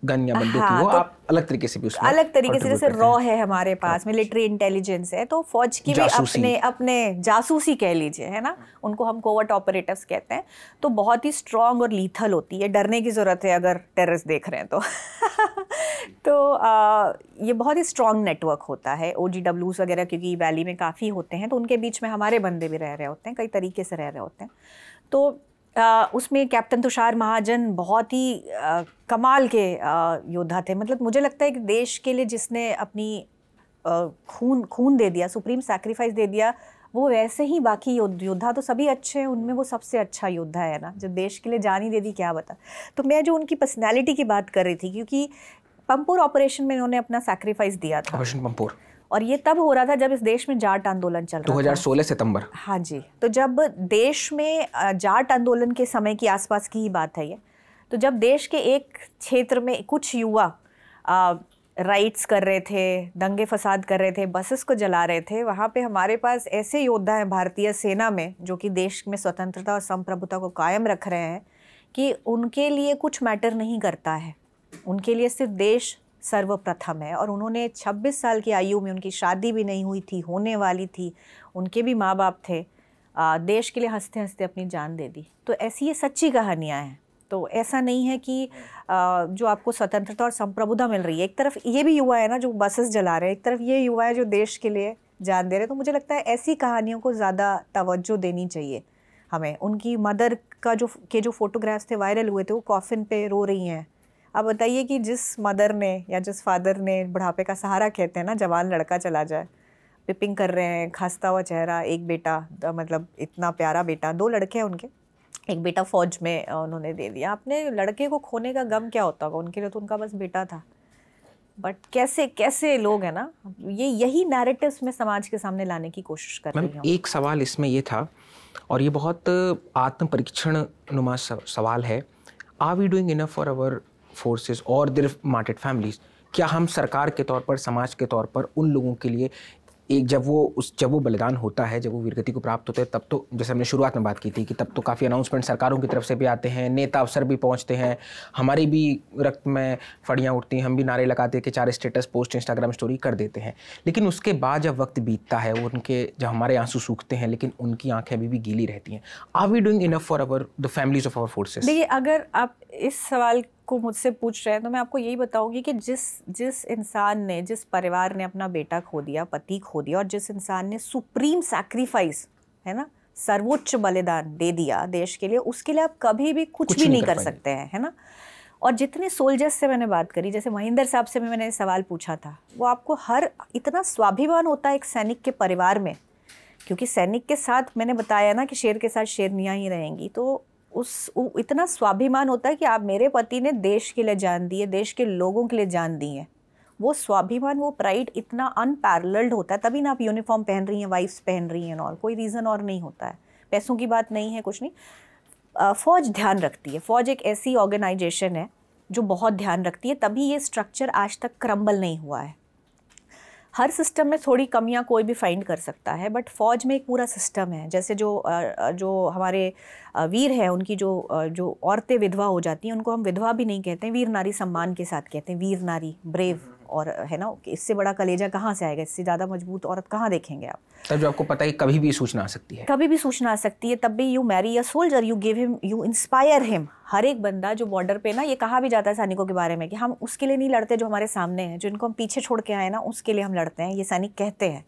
S1: गन या बंदूक हाँ, वो तो आप अलग तरीके से भी उसमें अलग तरीके से जैसे रॉ
S2: है हमारे पास मिलिट्री इंटेलिजेंस है तो फौज की भी अपने अपने जासूसी कह लीजिए है ना उनको हम कोवर्ट ऑपरेटर्स कहते हैं तो बहुत ही स्ट्रॉन्ग और लीथल होती है डरने की ज़रूरत है अगर टेररिस्ट देख रहे हैं तो (laughs) तो आ, ये बहुत ही स्ट्रॉन्ग नेटवर्क होता है ओ वगैरह क्योंकि वैली में काफ़ी होते हैं तो उनके बीच में हमारे बंदे भी रह रहे होते हैं कई तरीके से रह रहे होते हैं तो आ, उसमें कैप्टन तुषार महाजन बहुत ही आ, कमाल के आ, योद्धा थे मतलब मुझे लगता है कि देश के लिए जिसने अपनी आ, खून खून दे दिया सुप्रीम सेक्रीफाइस दे दिया वो वैसे ही बाकी योद्धा तो सभी अच्छे हैं उनमें वो सबसे अच्छा योद्धा है ना जो देश के लिए जान ही दे दी क्या बता तो मैं जो उनकी पर्सनैलिटी की बात कर रही थी क्योंकि पंपोर ऑपरेशन में इन्होंने अपना सेक्रीफाइस दिया था ऑपरेशन पंपोर और ये तब हो रहा था जब इस देश में जाट आंदोलन चल रहा था 2016 सितंबर हाँ जी तो जब देश में जाट आंदोलन के समय की आसपास की ही बात है ये तो जब देश के एक क्षेत्र में कुछ युवा राइट्स कर रहे थे दंगे फसाद कर रहे थे बसेस को जला रहे थे वहाँ पे हमारे पास ऐसे योद्धा हैं भारतीय सेना में जो कि देश में स्वतंत्रता और संप्रभुता को कायम रख रहे हैं कि उनके लिए कुछ मैटर नहीं करता है उनके लिए सिर्फ देश सर्वप्रथम है और उन्होंने 26 साल की आयु में उनकी शादी भी नहीं हुई थी होने वाली थी उनके भी माँ बाप थे आ, देश के लिए हंसते हंसते अपनी जान दे दी तो ऐसी ये सच्ची कहानियाँ हैं तो ऐसा नहीं है कि आ, जो आपको स्वतंत्रता और संप्रभुता मिल रही है एक तरफ ये भी युवा है ना जो बसेस जला रहे हैं एक तरफ ये युवा है जो देश के लिए जान दे रहे तो मुझे लगता है ऐसी कहानियों को ज़्यादा तवज्जो देनी चाहिए हमें उनकी मदर का जो के जो फोटोग्राफ्स थे वायरल हुए थे वो कॉफिन पे रो रही हैं आप बताइए कि जिस मदर ने या जिस फादर ने बुढ़ापे का सहारा कहते हैं ना जवान लड़का चला जाए पिपिंग कर रहे हैं खास्ता हुआ चेहरा एक बेटा मतलब इतना प्यारा बेटा दो लड़के हैं उनके एक बेटा फ़ौज में उन्होंने दे दिया आपने लड़के को खोने का गम क्या होता होगा उनके लिए तो उनका बस बेटा था बट कैसे कैसे लोग हैं ना ये यही नैरेटिव में समाज के सामने लाने की कोशिश कर रहे हैं
S1: एक सवाल इसमें ये था और ये बहुत आत्म परीक्षण नुमा सवाल है are we doing enough for our forces और देर मार्टेड फैमिलीज क्या हम सरकार के तौर पर समाज के तौर पर उन लोगों के लिए एक जब वो उस जब वो बलिदान होता है जब वो वीरगति को प्राप्त होते हैं तब तो जैसे हमने शुरुआत में बात की थी कि तब तो काफ़ी अनाउंसमेंट सरकारों की तरफ से भी आते हैं नेता अफसर भी पहुंचते हैं हमारी भी रक्त में फड़ियाँ उठती हैं हम भी नारे लगाते हैं कि चार स्टेटस पोस्ट इंस्टाग्राम स्टोरी कर देते हैं लेकिन उसके बाद जब वक्त बीतता है वो उनके जब हमारे आंसू सूखते हैं लेकिन उनकी आँखें अभी भी गीली रहती हैं are we doing enough for our the families of our forces देखिए
S2: अगर आप इस सवाल आपको मुझसे पूछ रहे हैं तो मैं आपको यही बताऊंगी कि जिस जिस इंसान ने जिस परिवार ने अपना बेटा खो दिया पति खो दिया और जिस इंसान ने सुप्रीम सैक्रिफाइस है ना सर्वोच्च बलिदान दे दिया देश के लिए उसके लिए आप कभी भी कुछ, कुछ भी नहीं, नहीं कर, कर सकते हैं है ना और जितने सोल्जर्स से मैंने बात करी जैसे महेंद्र साहब से भी मैंने सवाल पूछा था वो आपको हर इतना स्वाभिमान होता है एक सैनिक के परिवार में क्योंकि सैनिक के साथ मैंने बताया ना कि शेर के साथ शेरनियाँ ही रहेंगी तो उस इतना स्वाभिमान होता है कि आप मेरे पति ने देश के लिए जान दी है देश के लोगों के लिए जान दी है वो स्वाभिमान वो प्राइड इतना अनपैरल्ड होता है तभी ना आप यूनिफॉर्म पहन रही हैं वाइफ्स पहन रही हैं और कोई रीज़न और नहीं होता है पैसों की बात नहीं है कुछ नहीं फ़ौज ध्यान रखती है फ़ौज एक ऐसी ऑर्गेनाइजेशन है जो बहुत ध्यान रखती है तभी ये स्ट्रक्चर आज तक क्रम्बल नहीं हुआ है हर सिस्टम में थोड़ी कमियां कोई भी फाइंड कर सकता है बट फ़ौज में एक पूरा सिस्टम है जैसे जो जो हमारे वीर हैं उनकी जो जो औरतें विधवा हो जाती हैं उनको हम विधवा भी नहीं कहते वीर नारी सम्मान के साथ कहते हैं वीर नारी ब्रेव और है ना इससे बड़ा कलेजा कहाँ से आएगा इससे ज़्यादा मजबूत औरत कहाँ देखेंगे आप
S1: तब जो आपको पता है कभी भी सूचना आ सकती है
S2: कभी भी सूचना आ सकती है तब भी you marry a soldier you give him you inspire him हर एक बंदा जो बॉर्डर पे ना ये कहा भी जाता है सैनिकों के बारे में कि हम उसके लिए नहीं लड़ते जो हमारे सामने हैं जिनको हम पीछे छोड़ के आए ना उसके लिए हम लड़ते हैं ये सैनिक कहते हैं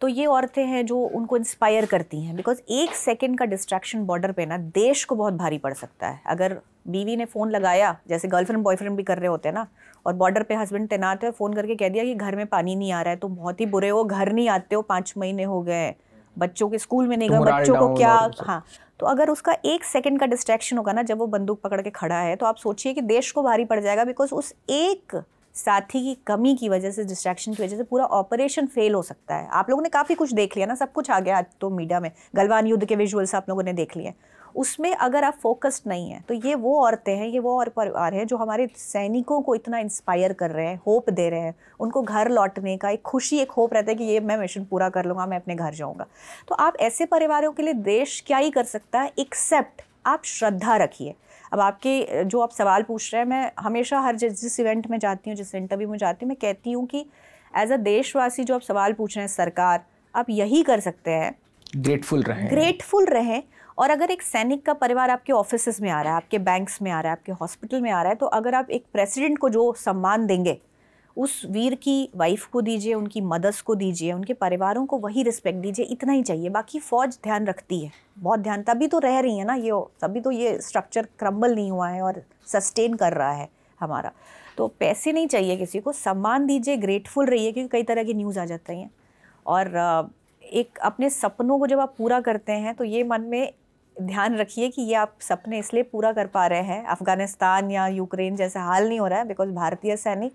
S2: तो ये औरतें हैं जो उनको इंस्पायर करती हैं बिकॉज एक सेकेंड का डिस्ट्रैक्शन बॉर्डर पे ना देश को बहुत भारी पड़ सकता है अगर बीवी ने फ़ोन लगाया जैसे गर्लफ्रेंड बॉयफ्रेंड भी कर रहे होते हैं ना और बॉर्डर पे हस्बैंड तैनात है फ़ोन करके कह दिया कि घर में पानी नहीं आ रहा है तुम तो बहुत ही बुरे हो घर नहीं आते हो पाँच महीने हो गए बच्चों के स्कूल में नहीं गए बच्चों को क्या हाँ तो अगर उसका एक सेकंड का डिस्ट्रैक्शन होगा ना जब वो बंदूक पकड़ के खड़ा है तो आप सोचिए कि देश को भारी पड़ जाएगा बिकॉज उस एक साथी की कमी की वजह से डिस्ट्रैक्शन की वजह से पूरा ऑपरेशन फेल हो सकता है आप लोगों ने काफ़ी कुछ देख लिया ना सब कुछ आ गया आज तो मीडिया में गलवान युद्ध के विजुअल्स आप लोगों ने देख लिए उसमें अगर आप फोकस्ड नहीं हैं तो ये वो औरतें हैं ये वो और परिवार हैं जो हमारे सैनिकों को इतना इंस्पायर कर रहे हैं होप दे रहे हैं उनको घर लौटने का एक खुशी एक होप रहता है कि ये मैं मिशन पूरा कर लूँगा मैं अपने घर जाऊँगा तो आप ऐसे परिवारों के लिए देश क्या ही कर सकता है एक्सेप्ट आप श्रद्धा रखिए अब आपके जो आप सवाल पूछ रहे हैं मैं हमेशा हर जिस जिस इवेंट में जाती हूँ जिस इंटरव्यू में जाती हूँ मैं कहती हूँ कि एज अ देशवासी जो आप सवाल पूछ रहे हैं सरकार आप यही कर सकते हैं
S1: ग्रेटफुल रहें
S2: ग्रेटफुल रहें और अगर एक सैनिक का परिवार आपके ऑफिस में आ रहा है आपके बैंक्स में आ रहा है आपके हॉस्पिटल में आ रहा है तो अगर आप एक प्रेसिडेंट को जो सम्मान देंगे उस वीर की वाइफ को दीजिए उनकी मदर्स को दीजिए उनके परिवारों को वही रिस्पेक्ट दीजिए इतना ही चाहिए बाकी फ़ौज ध्यान रखती है बहुत ध्यान तभी तो रह रही है ना ये तभी तो ये स्ट्रक्चर क्रम्बल नहीं हुआ है और सस्टेन कर रहा है हमारा तो पैसे नहीं चाहिए किसी को सम्मान दीजिए ग्रेटफुल रहिए क्योंकि कई तरह की न्यूज़ आ जाती हैं और एक अपने सपनों को जब आप पूरा करते हैं तो ये मन में ध्यान रखिए कि ये आप सपने इसलिए पूरा कर पा रहे हैं अफगानिस्तान या यूक्रेन जैसा हाल नहीं हो रहा है बिकॉज भारतीय सैनिक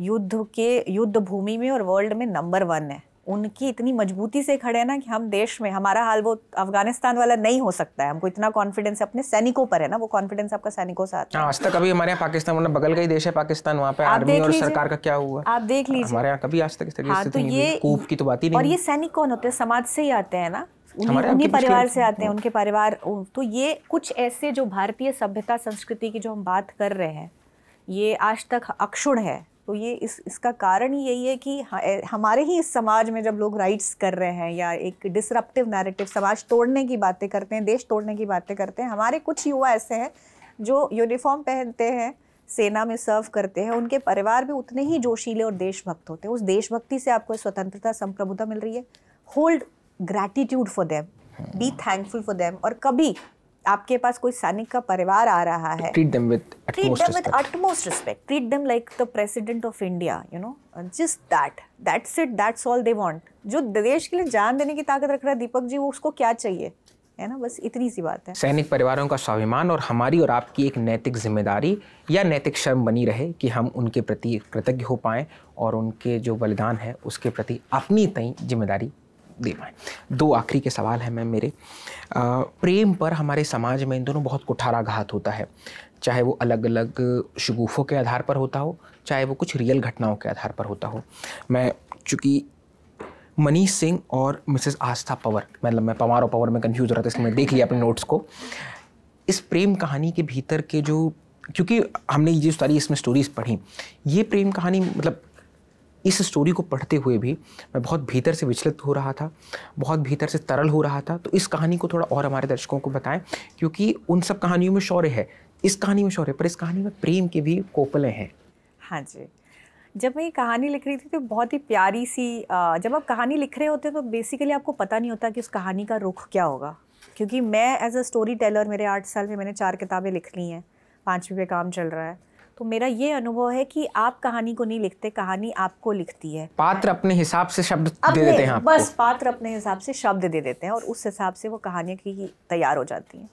S2: युद्ध के युद्ध भूमि में और वर्ल्ड में नंबर वन है उनकी इतनी मजबूती से खड़े हैं ना कि हम देश में हमारा हाल वो अफगानिस्तान वाला नहीं हो सकता है हमको इतना कॉन्फिडेंस अपने सैनिकों पर है ना वो कॉन्फिडेंस आपका सैनिकों से आता
S1: है हाँ, आज तक अभी हमारे यहाँ पाकिस्तान मतलब बगल का ही देश है पाकिस्तान वहाँ पे आर्मी और सरकार का क्या हुआ आप देख लीजिए हमारे यहाँ कभी आज तक इस तरीके से हाँ, तो ये कूप की तो बात ही नहीं और ये
S2: सैनिक कौन होते हैं समाज से ही आते हैं ना उन्हीं, परिवार से आते हैं हाँ। उनके परिवार तो ये कुछ ऐसे जो भारतीय सभ्यता संस्कृति की जो हम बात कर रहे हैं ये आज तक अक्षुण है तो ये इस इसका कारण ही यही है कि हमारे ही इस समाज में जब लोग राइट्स कर रहे हैं या एक डिसरप्टिव नैरेटिव समाज तोड़ने की बातें करते हैं देश तोड़ने की बातें करते हैं हमारे कुछ युवा ऐसे हैं जो यूनिफॉर्म पहनते हैं सेना में सर्व करते हैं उनके परिवार भी उतने ही जोशीले और देशभक्त होते हैं उस देशभक्ति से आपको स्वतंत्रता संप्रभुता मिल रही है hold gratitude for them be thankful for them और कभी आपके पास कोई सैनिक का परिवार आ रहा है treat
S1: them with treat them with
S2: utmost respect treat them like the president of India you know just that that's it that's all they want जो देश के लिए जान देने की ताकत रख रहा है दीपक जी वो उसको क्या चाहिए है ना बस इतनी सी बात है
S1: सैनिक परिवारों का स्वाभिमान और हमारी और आपकी एक नैतिक जिम्मेदारी या नैतिक शर्म बनी रहे कि हम उनके प्रति कृतज्ञ हो पाएँ और उनके जो बलिदान है उसके प्रति अपनी तई जिम्मेदारी दे पाएँ दो आखिरी के सवाल हैं मैम मेरे आ, प्रेम पर हमारे समाज में इन दोनों बहुत कुठाराघात होता है चाहे वो अलग अलग शगुफ़ों के आधार पर होता हो चाहे वो कुछ रियल घटनाओं के आधार पर होता हो मैं चूँकि मनीष सिंह और मिसेस आस्था पवर मतलब मैं पवार और पवर में कन्फ्यूज हो रहा था इसलिए मैं देख लिया अपने नोट्स को इस प्रेम कहानी के भीतर के जो क्योंकि हमने ये सारी इसमें स्टोरीज़ पढ़ी ये प्रेम कहानी मतलब इस स्टोरी को पढ़ते हुए भी मैं बहुत भीतर से विचलित हो रहा था बहुत भीतर से तरल हो रहा था तो इस कहानी को थोड़ा और हमारे दर्शकों को बताएं क्योंकि उन सब कहानियों में शौर्य है इस कहानी में शौर्य पर इस कहानी में प्रेम के भी कोपले हैं
S2: हाँ जी जब मैं ये कहानी लिख रही थी तो बहुत ही प्यारी सी जब आप कहानी लिख रहे होते हो तो बेसिकली आपको पता नहीं होता कि उस कहानी का रुख क्या होगा क्योंकि मैं एज अ स्टोरी टेलर मेरे आठ साल में मैंने चार किताबें लिख ली हैं पाँचवीं पे काम चल रहा है तो मेरा ये अनुभव है कि आप कहानी को नहीं लिखते कहानी आपको लिखती है
S1: पात्र अपने हिसाब से शब्द दे देते हैं बस
S2: पात्र अपने हिसाब से शब्द दे देते हैं और उस हिसाब से वो कहानियाँ की तैयार हो जाती हैं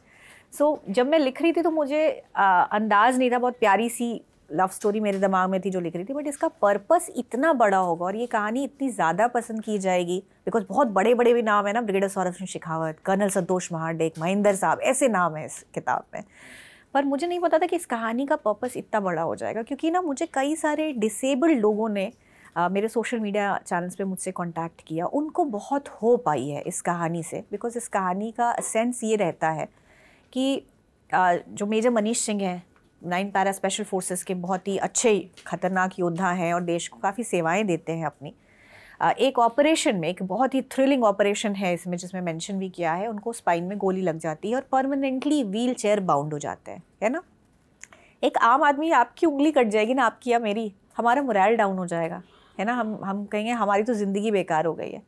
S2: सो so, जब मैं लिख रही थी तो मुझे आ, अंदाज नहीं था बहुत प्यारी सी लव स्टोरी मेरे दिमाग में थी जो लिख रही थी बट इसका पर्पस इतना बड़ा होगा और ये कहानी इतनी ज़्यादा पसंद की जाएगी बिकॉज बहुत बड़े बड़े भी नाम है ना ब्रिगेडियर सौरभ सिंह शेखावत कर्नल संतोष महाडेक महेंद्र साहब ऐसे नाम है इस किताब में पर मुझे नहीं पता था कि इस कहानी का पर्पस इतना बड़ा हो जाएगा क्योंकि ना मुझे कई सारे डिसेबल्ड लोगों ने Uh, मेरे सोशल मीडिया चैनल्स पे मुझसे कांटेक्ट किया उनको बहुत होप आई है इस कहानी से बिकॉज इस कहानी का सेंस ये रहता है कि uh, जो मेजर मनीष सिंह हैं नाइन पैरा स्पेशल फोर्सेस के बहुत ही अच्छे खतरनाक योद्धा हैं और देश को काफ़ी सेवाएं देते हैं अपनी एक ऑपरेशन में एक बहुत ही थ्रिलिंग ऑपरेशन है इसमें जिसमें मेंशन भी किया है उनको स्पाइन में गोली लग जाती है और परमानेंटली व्हील चेयर बाउंड हो जाते हैं है ना एक आम आदमी आपकी उंगली कट जाएगी ना आपकी या मेरी हमारा मुरैल डाउन हो जाएगा है ना हम हम कहेंगे हमारी तो ज़िंदगी बेकार हो गई है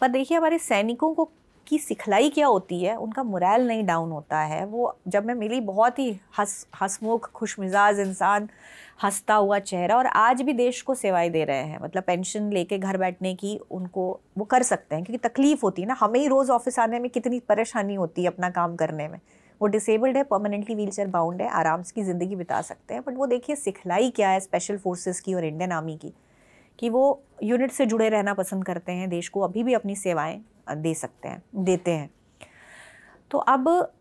S2: पर देखिए हमारे सैनिकों को की सिखलाई क्या होती है उनका मुरैल नहीं डाउन होता है वो जब मैं मिली बहुत ही हंस हंसमुख खुश मिजाज इंसान हंसता हुआ चेहरा और आज भी देश को सेवाएं दे रहे हैं मतलब पेंशन लेके घर बैठने की उनको वो कर सकते हैं क्योंकि तकलीफ़ होती है ना हमें ही रोज़ ऑफिस आने में कितनी परेशानी होती है अपना काम करने में वो डिसेबल्ड है परमानेंटली व्हील चेयर बाउंड है आराम से की ज़िंदगी बिता सकते हैं बट वो देखिए सिखलाई क्या है स्पेशल फोर्सेस की और इंडियन आर्मी की कि वो यूनिट से जुड़े रहना पसंद करते हैं देश को अभी भी अपनी सेवाएं दे सकते हैं देते हैं तो अब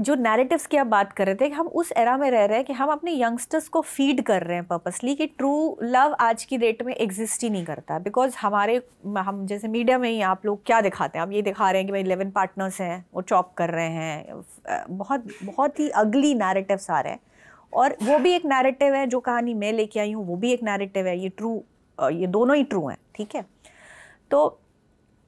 S2: जो नैरेटिव्स की आप बात कर रहे थे कि हम उस एरा में रह रहे हैं कि हम अपने यंगस्टर्स को फीड कर रहे हैं पर्पसली कि ट्रू लव आज की डेट में एग्जिस्ट ही नहीं करता बिकॉज हमारे हम जैसे मीडिया में ही आप लोग क्या दिखाते हैं आप ये दिखा रहे हैं कि भाई इलेवन पार्टनर्स हैं वो चॉप कर रहे हैं बहुत बहुत ही अगली नैरेटिव्स आ रहे हैं और वो भी एक नैरेटिव है जो कहानी मैं लेके आई हूँ वो भी एक नैरेटिव है ये ट्रू ये दोनों ही ट्रू हैं ठीक है तो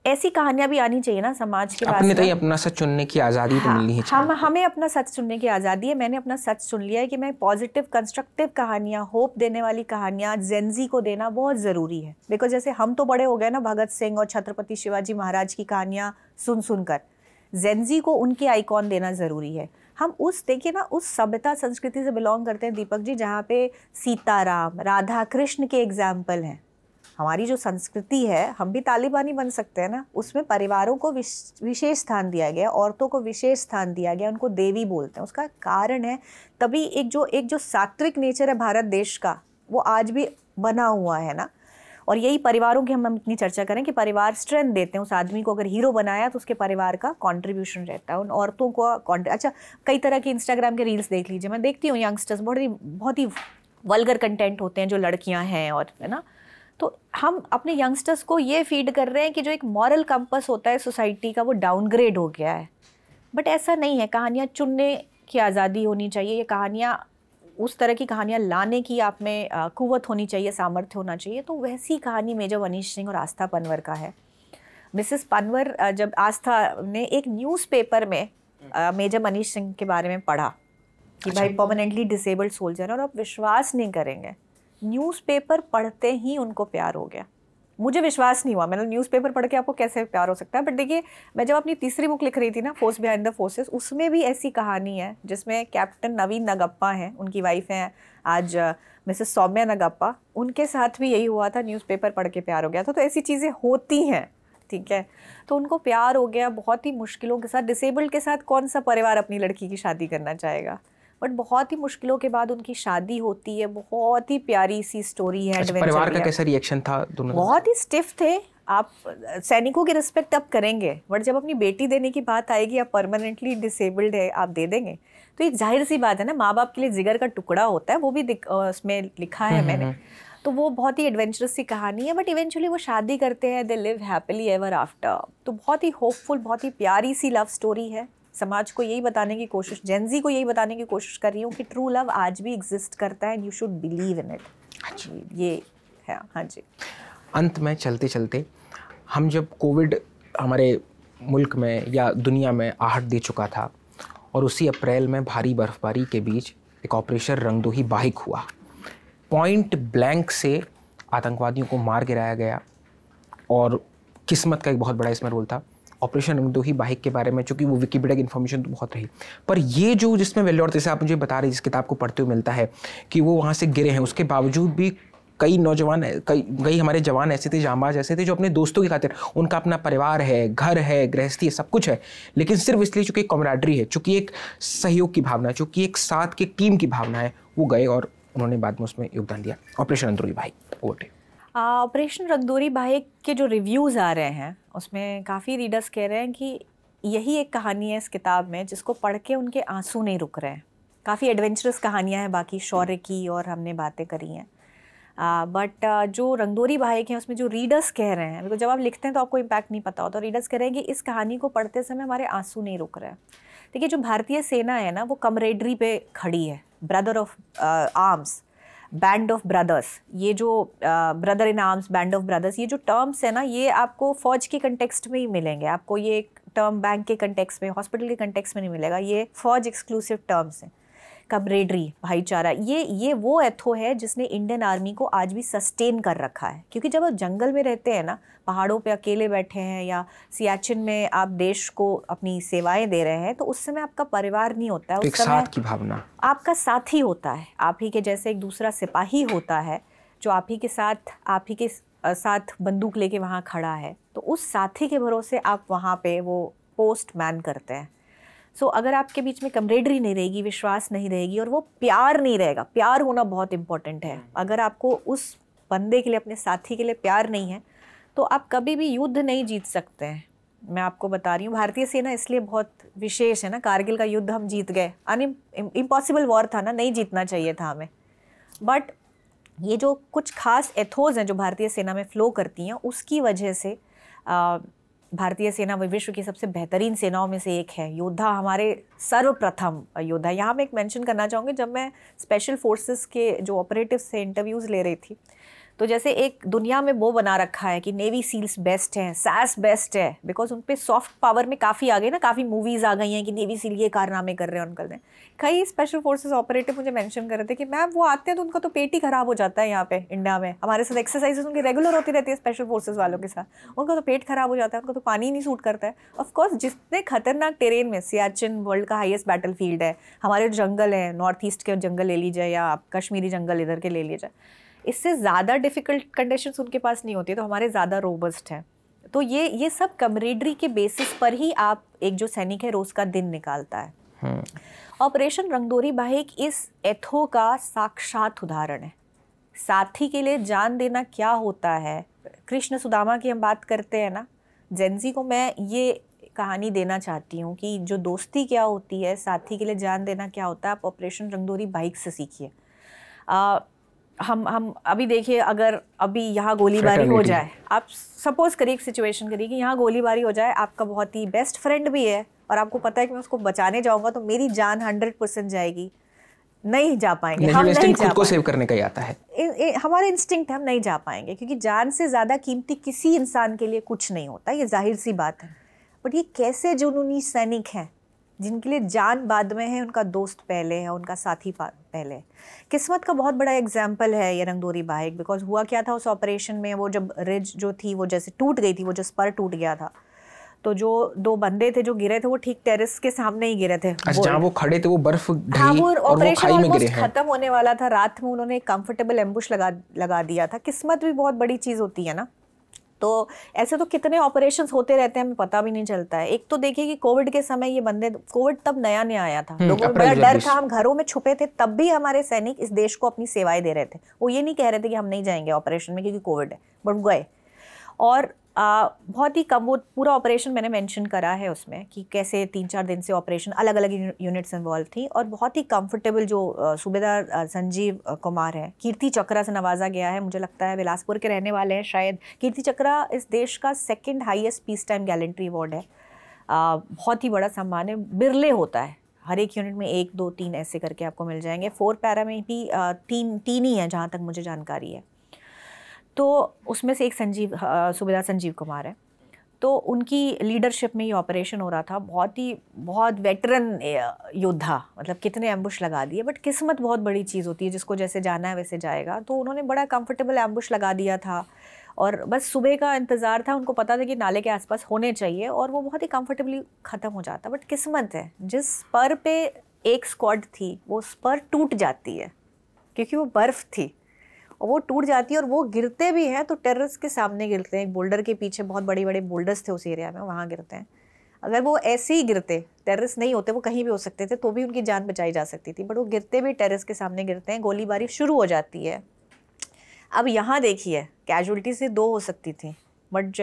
S2: ऐसी कहानियां भी आनी चाहिए ना समाज के अपने तो
S1: अपना सच चुनने की आज़ादी तो हाँ, तो मिलनी है
S2: हम हमें अपना सच चुनने की आज़ादी है मैंने अपना सच चुन लिया है कि मैं पॉजिटिव कंस्ट्रक्टिव कहानियाँ होप देने वाली कहानियां जेनजी को देना बहुत ज़रूरी है बिकॉज जैसे हम तो बड़े हो गए ना भगत सिंह और छत्रपति शिवाजी महाराज की कहानियाँ सुन सुनकर जेनजी को उनके आइकॉन देना ज़रूरी है हम उस देखिए ना उस सभ्यता संस्कृति से बिलोंग करते हैं दीपक जी जहाँ पे सीताराम राधा कृष्ण के एग्जाम्पल हैं हमारी जो संस्कृति है हम भी तालिबानी बन सकते हैं ना उसमें परिवारों को विशेष स्थान दिया गया औरतों को विशेष स्थान दिया गया उनको देवी बोलते हैं उसका कारण है तभी एक जो एक जो सात्विक नेचर है भारत देश का वो आज भी बना हुआ है ना और यही परिवारों की हम हम इतनी चर्चा करें कि परिवार स्ट्रेंथ देते हैं उस आदमी को अगर हीरो बनाया तो उसके परिवार का कंट्रीब्यूशन रहता है उन औरतों को अच्छा कई तरह के इंस्टाग्राम के रील्स देख लीजिए मैं देखती हूँ यंगस्टर्स बहुत ही बहुत ही वल्गर कंटेंट होते हैं जो लड़कियां हैं और है ना तो हम अपने यंगस्टर्स को ये फीड कर रहे हैं कि जो एक मॉरल कंपस होता है सोसाइटी का वो डाउनग्रेड हो गया है बट ऐसा नहीं है कहानियाँ चुनने की आज़ादी होनी चाहिए ये कहानियाँ उस तरह की कहानियाँ लाने की आप में कुवत होनी चाहिए सामर्थ्य होना चाहिए तो वैसी कहानी मेजर वनीश सिंह और आस्था पनवर का है मिसेस पनवर जब आस्था ने एक न्यूज़पेपर में मेजर मनीष सिंह के बारे में पढ़ा कि अच्छा। भाई परमानेंटली डिसेबल्ड सोल्जर है और आप विश्वास नहीं करेंगे न्यूज़पेपर पढ़ते ही उनको प्यार हो गया मुझे विश्वास नहीं हुआ मैंने मतलब न्यूज़पेपर पढ़ के आपको कैसे प्यार हो सकता है बट देखिए मैं जब अपनी तीसरी बुक लिख रही थी ना फोर्स बिहाइंड द फोर्सेस उसमें भी ऐसी कहानी है जिसमें कैप्टन नवीन नगप्पा हैं उनकी वाइफ हैं आज मिसेस सौम्या नगप्पा उनके साथ भी यही हुआ था न्यूज़पेपर पढ़ के प्यार हो गया था तो ऐसी चीज़ें होती हैं ठीक है तो उनको प्यार हो गया बहुत ही मुश्किलों के साथ डिसेबल्ड के साथ कौन सा परिवार अपनी लड़की की शादी करना चाहेगा बट बहुत ही मुश्किलों के बाद उनकी शादी होती है बहुत ही प्यारी सी स्टोरी है अच्छा, परिवार का कैसा
S1: रिएक्शन था दोनों बहुत
S2: ही स्टिफ थे आप सैनिकों की रिस्पेक्ट आप करेंगे बट जब अपनी बेटी देने की बात आएगी आप परमानेंटली डिसेबल्ड है आप दे देंगे तो ये जाहिर सी बात है ना माँ बाप के लिए जिगर का टुकड़ा होता है वो भी उसमें लिखा है हम्म, मैंने हम्म, हम्म। तो वो बहुत ही एडवेंचरस सी कहानी है बट इवेंचुअली वो शादी करते हैं they live happily ever after तो बहुत ही होपफुल बहुत ही प्यारी सी लव स्टोरी है समाज को यही बताने की कोशिश जेंजी को यही बताने की कोशिश कर रही हूँ कि ट्रू लव आज भी एग्जिस्ट करता है and you should believe in
S1: it
S2: ये है हाँ जी
S1: अंत में चलते चलते हम जब कोविड हमारे मुल्क में या दुनिया में आहट दे चुका था और उसी अप्रैल में भारी बर्फबारी के बीच एक ऑपरेशन रंगदोही बाइक हुआ पॉइंट ब्लैंक से आतंकवादियों को मार गिराया गया और किस्मत का एक बहुत बड़ा इसमें रोल था ऑपरेशन रंगदोही बाइक के बारे में चूँकि वो विकीपीडिया की इन्फॉर्मेशन तो बहुत रही पर ये जो जिसमें और जैसे आप मुझे बता रहे जिस किताब को पढ़ते हुए मिलता है कि वो वहाँ से गिरे हैं उसके बावजूद भी कई नौजवान कई कई हमारे जवान ऐसे थे जांबाज ऐसे थे जो अपने दोस्तों की खातिर उनका अपना परिवार है घर है गृहस्थी है सब कुछ है लेकिन सिर्फ इसलिए चूंकि कॉमराडरी है चूंकि एक सहयोग की भावना है चूँकि एक साथ की टीम की भावना है वो गए और उन्होंने बाद में उसमें योगदान दिया ऑपरेशन अंदरूली भाई ओवर
S2: ऑपरेशन रंगदोरी भाई के जो रिव्यूज़ आ रहे हैं उसमें काफ़ी रीडर्स कह रहे हैं कि यही एक कहानी है इस किताब में जिसको पढ़ के उनके आंसू नहीं रुक रहे हैं काफ़ी एडवेंचरस कहानियाँ हैं बाकी शौर्य की और हमने बातें करी हैं बट uh, जो रंगदोरी भाई हैं उसमें जो रीडर्स कह रहे हैं बिकॉज जब आप लिखते हैं तो आपको इम्पैक्ट नहीं पता होता तो रीडर्स कह रहे हैं कि इस कहानी को पढ़ते समय हमारे आंसू नहीं रुक रहे हैं देखिए जो भारतीय सेना है ना वो कमरेडरी पे खड़ी है brother of arms band of brothers ये जो brother in arms band of brothers ये जो टर्म्स है ना ये आपको फौज के कंटेक्सट में ही मिलेंगे आपको ये एक टर्म बैंक के कंटेक्स में हॉस्पिटल के कंटेक्स में नहीं मिलेगा ये फौज एक्सक्लूसिव टर्म्स हैं कमरेडरी भाईचारा ये ये वो एथो है जिसने इंडियन आर्मी को आज भी सस्टेन कर रखा है क्योंकि जब आप जंगल में रहते हैं ना पहाड़ों पे अकेले बैठे हैं या सियाचिन में आप देश को अपनी सेवाएं दे रहे हैं तो उस समय आपका परिवार नहीं होता है उस समय साथ की भावना आपका साथी होता है आप ही के जैसे एक दूसरा सिपाही होता है जो आप ही के साथ आप ही के साथ बंदूक लेके वहाँ खड़ा है तो उस साथी के भरोसे आप वहाँ पे वो पोस्ट मैन करते हैं सो so, अगर आपके बीच में कमरेडरी नहीं रहेगी विश्वास नहीं रहेगी और वो प्यार नहीं रहेगा प्यार होना बहुत इंपॉर्टेंट है हम्म। अगर आपको उस बंदे के लिए अपने साथी के लिए प्यार नहीं है तो आप कभी भी युद्ध नहीं जीत सकते हैं मैं आपको बता रही हूँ भारतीय सेना इसलिए बहुत विशेष है ना कारगिल का युद्ध हम जीत गए अन इम्पॉसिबल वॉर था ना नहीं जीतना चाहिए था हमें बट ये जो कुछ खास एथोज हैं जो भारतीय सेना में फ़्लो करती हैं उसकी वजह से आ, भारतीय सेना विश्व की सबसे बेहतरीन सेनाओं में से एक है योद्धा हमारे सर्वप्रथम योद्धा यहाँ मैं एक मेंशन करना चाहूँगी जब मैं स्पेशल फोर्सेस के जो ऑपरेटिव से इंटरव्यूज़ ले रही थी तो जैसे एक दुनिया में वो बना रखा है कि नेवी सील्स बेस्ट हैं सास बेस्ट है बिकॉज उन पर सॉफ्ट पावर में काफ़ी आ गए ना काफ़ी मूवीज़ आ गई हैं कि नेवी सील ये कारनामे कर रहे हैं अंकल ने कई स्पेशल फोर्सेज ऑपरेटिव मुझे मेंशन कर रहे थे कि मैम वो आते हैं तो उनका तो पेट ही ख़राब हो जाता है यहाँ पे इंडिया में हमारे साथ एक्सरसाइजेज उनकी रेगुलर होती रहती है स्पेशल फोर्सेज वालों के साथ उनका तो पेट ख़राब हो जाता है उनका तो पानी नहीं सूट करता है ऑफकोर्स जितने खतरनाक टेरेन में सियाचिन वर्ल्ड का हाइएस्ट बैटल फील्ड है हमारे जंगल हैं नॉर्थ ईस्ट के जंगल ले लीजिए या आप कश्मीरी जंगल इधर के ले लीजिए इससे ज़्यादा डिफ़िकल्ट कंडीशन उनके पास नहीं होती तो हमारे ज़्यादा रोबस्ट हैं तो ये ये सब कमरेडरी के बेसिस पर ही आप एक जो सैनिक है रोज़ का दिन निकालता है ऑपरेशन रंगदोरी बाहिक इस एथो का साक्षात उदाहरण है साथी के लिए जान देना क्या होता है कृष्ण सुदामा की हम बात करते हैं ना जेंजी को मैं ये कहानी देना चाहती हूँ कि जो दोस्ती क्या होती है साथी के लिए जान देना क्या होता है आप ऑपरेशन रंगदोरी बाइक से सीखिए हम हम अभी देखिए अगर अभी यहाँ गोलीबारी हो जाए आप सपोज करिए एक सिचुएशन करिए कि यहाँ गोलीबारी हो जाए आपका बहुत ही बेस्ट फ्रेंड भी है और आपको पता है कि मैं उसको बचाने जाऊँगा तो मेरी जान हंड्रेड परसेंट जाएगी नहीं जा पाएंगे हम नहीं जा को सेव करने का ही आता है हमारे इंस्टिंक्ट हम नहीं जा पाएंगे क्योंकि जान से ज़्यादा कीमती किसी इंसान के लिए कुछ नहीं होता ये जाहिर सी बात है बट ये कैसे जुनूनी सैनिक हैं जिनके लिए जान बाद में है उनका दोस्त पहले है उनका साथी पहले किस्मत का बहुत बड़ा एग्जाम्पल है ये रंगदोरी बाइक बिकॉज हुआ क्या था उस ऑपरेशन में वो जब रिज जो थी वो जैसे टूट गई थी वो जो स्पर टूट गया था तो जो दो बंदे थे जो गिरे थे वो ठीक टेरेस के सामने ही गिरे थे
S1: अच्छा वो खड़े थे वो बर्फ हाँ वो ऑपरेशन ऑलमोस्ट खत्म
S2: होने वाला था रात में उन्होंने कंफर्टेबल एम्बुश लगा लगा दिया था किस्मत भी बहुत बड़ी चीज होती है ना तो ऐसे तो कितने ऑपरेशन होते रहते हैं हमें पता भी नहीं चलता है एक तो देखिए कि कोविड के समय ये बंदे कोविड तब नया नया आया था हम्म, लोगों को बड़ा डर था हम घरों में छुपे थे तब भी हमारे सैनिक इस देश को अपनी सेवाएं दे रहे थे वो ये नहीं कह रहे थे कि हम नहीं जाएंगे ऑपरेशन में क्योंकि कोविड है बट गए और आ, बहुत ही कम वो पूरा ऑपरेशन मैंने मेंशन करा है उसमें कि कैसे तीन चार दिन से ऑपरेशन अलग अलग यूनिट्स इन्वॉल्व थी और बहुत ही कंफर्टेबल जो सूबेदार संजीव कुमार है कीर्ति चक्रा से नवाजा गया है मुझे लगता है बिलासपुर के रहने वाले हैं शायद कीर्ति चक्रा इस देश का second highest peace time gallantry award है आ, बहुत ही बड़ा सम्मान है बिरले होता है हर एक यूनिट में एक दो तीन ऐसे करके आपको मिल जाएंगे फोर पैरा में भी तीन तीन ही हैं जहाँ तक मुझे जानकारी है तो उसमें से एक संजीव सूबेदार संजीव कुमार है तो उनकी लीडरशिप में ये ऑपरेशन हो रहा था बहुत ही बहुत वेटरन योद्धा मतलब कितने एम्बुश लगा दिए बट किस्मत बहुत बड़ी चीज़ होती है जिसको जैसे जाना है वैसे जाएगा तो उन्होंने बड़ा कंफर्टेबल एम्बुश लगा दिया था और बस सुबह का इंतज़ार था उनको पता था कि नाले के आसपास होने चाहिए और वो बहुत ही कंफर्टेबली ख़त्म हो जाता बट किस्मत है जिस पर पे एक स्क्वाड थी वो स्पर टूट जाती है क्योंकि वो बर्फ़ थी और वो टूट जाती है और वो गिरते भी हैं तो टेररिस्ट के सामने गिरते हैं एक बोल्डर के पीछे बहुत बड़े बड़े बोल्डर्स थे उस एरिया में वहाँ गिरते हैं अगर वो ऐसे ही गिरते टेररिस्ट नहीं होते वो कहीं भी हो सकते थे तो भी उनकी जान बचाई जा सकती थी बट वो गिरते भी टेरिस के सामने गिरते हैं गोलीबारी शुरू हो जाती है अब यहाँ देखिए कैजुअलिटी से दो हो सकती थी बट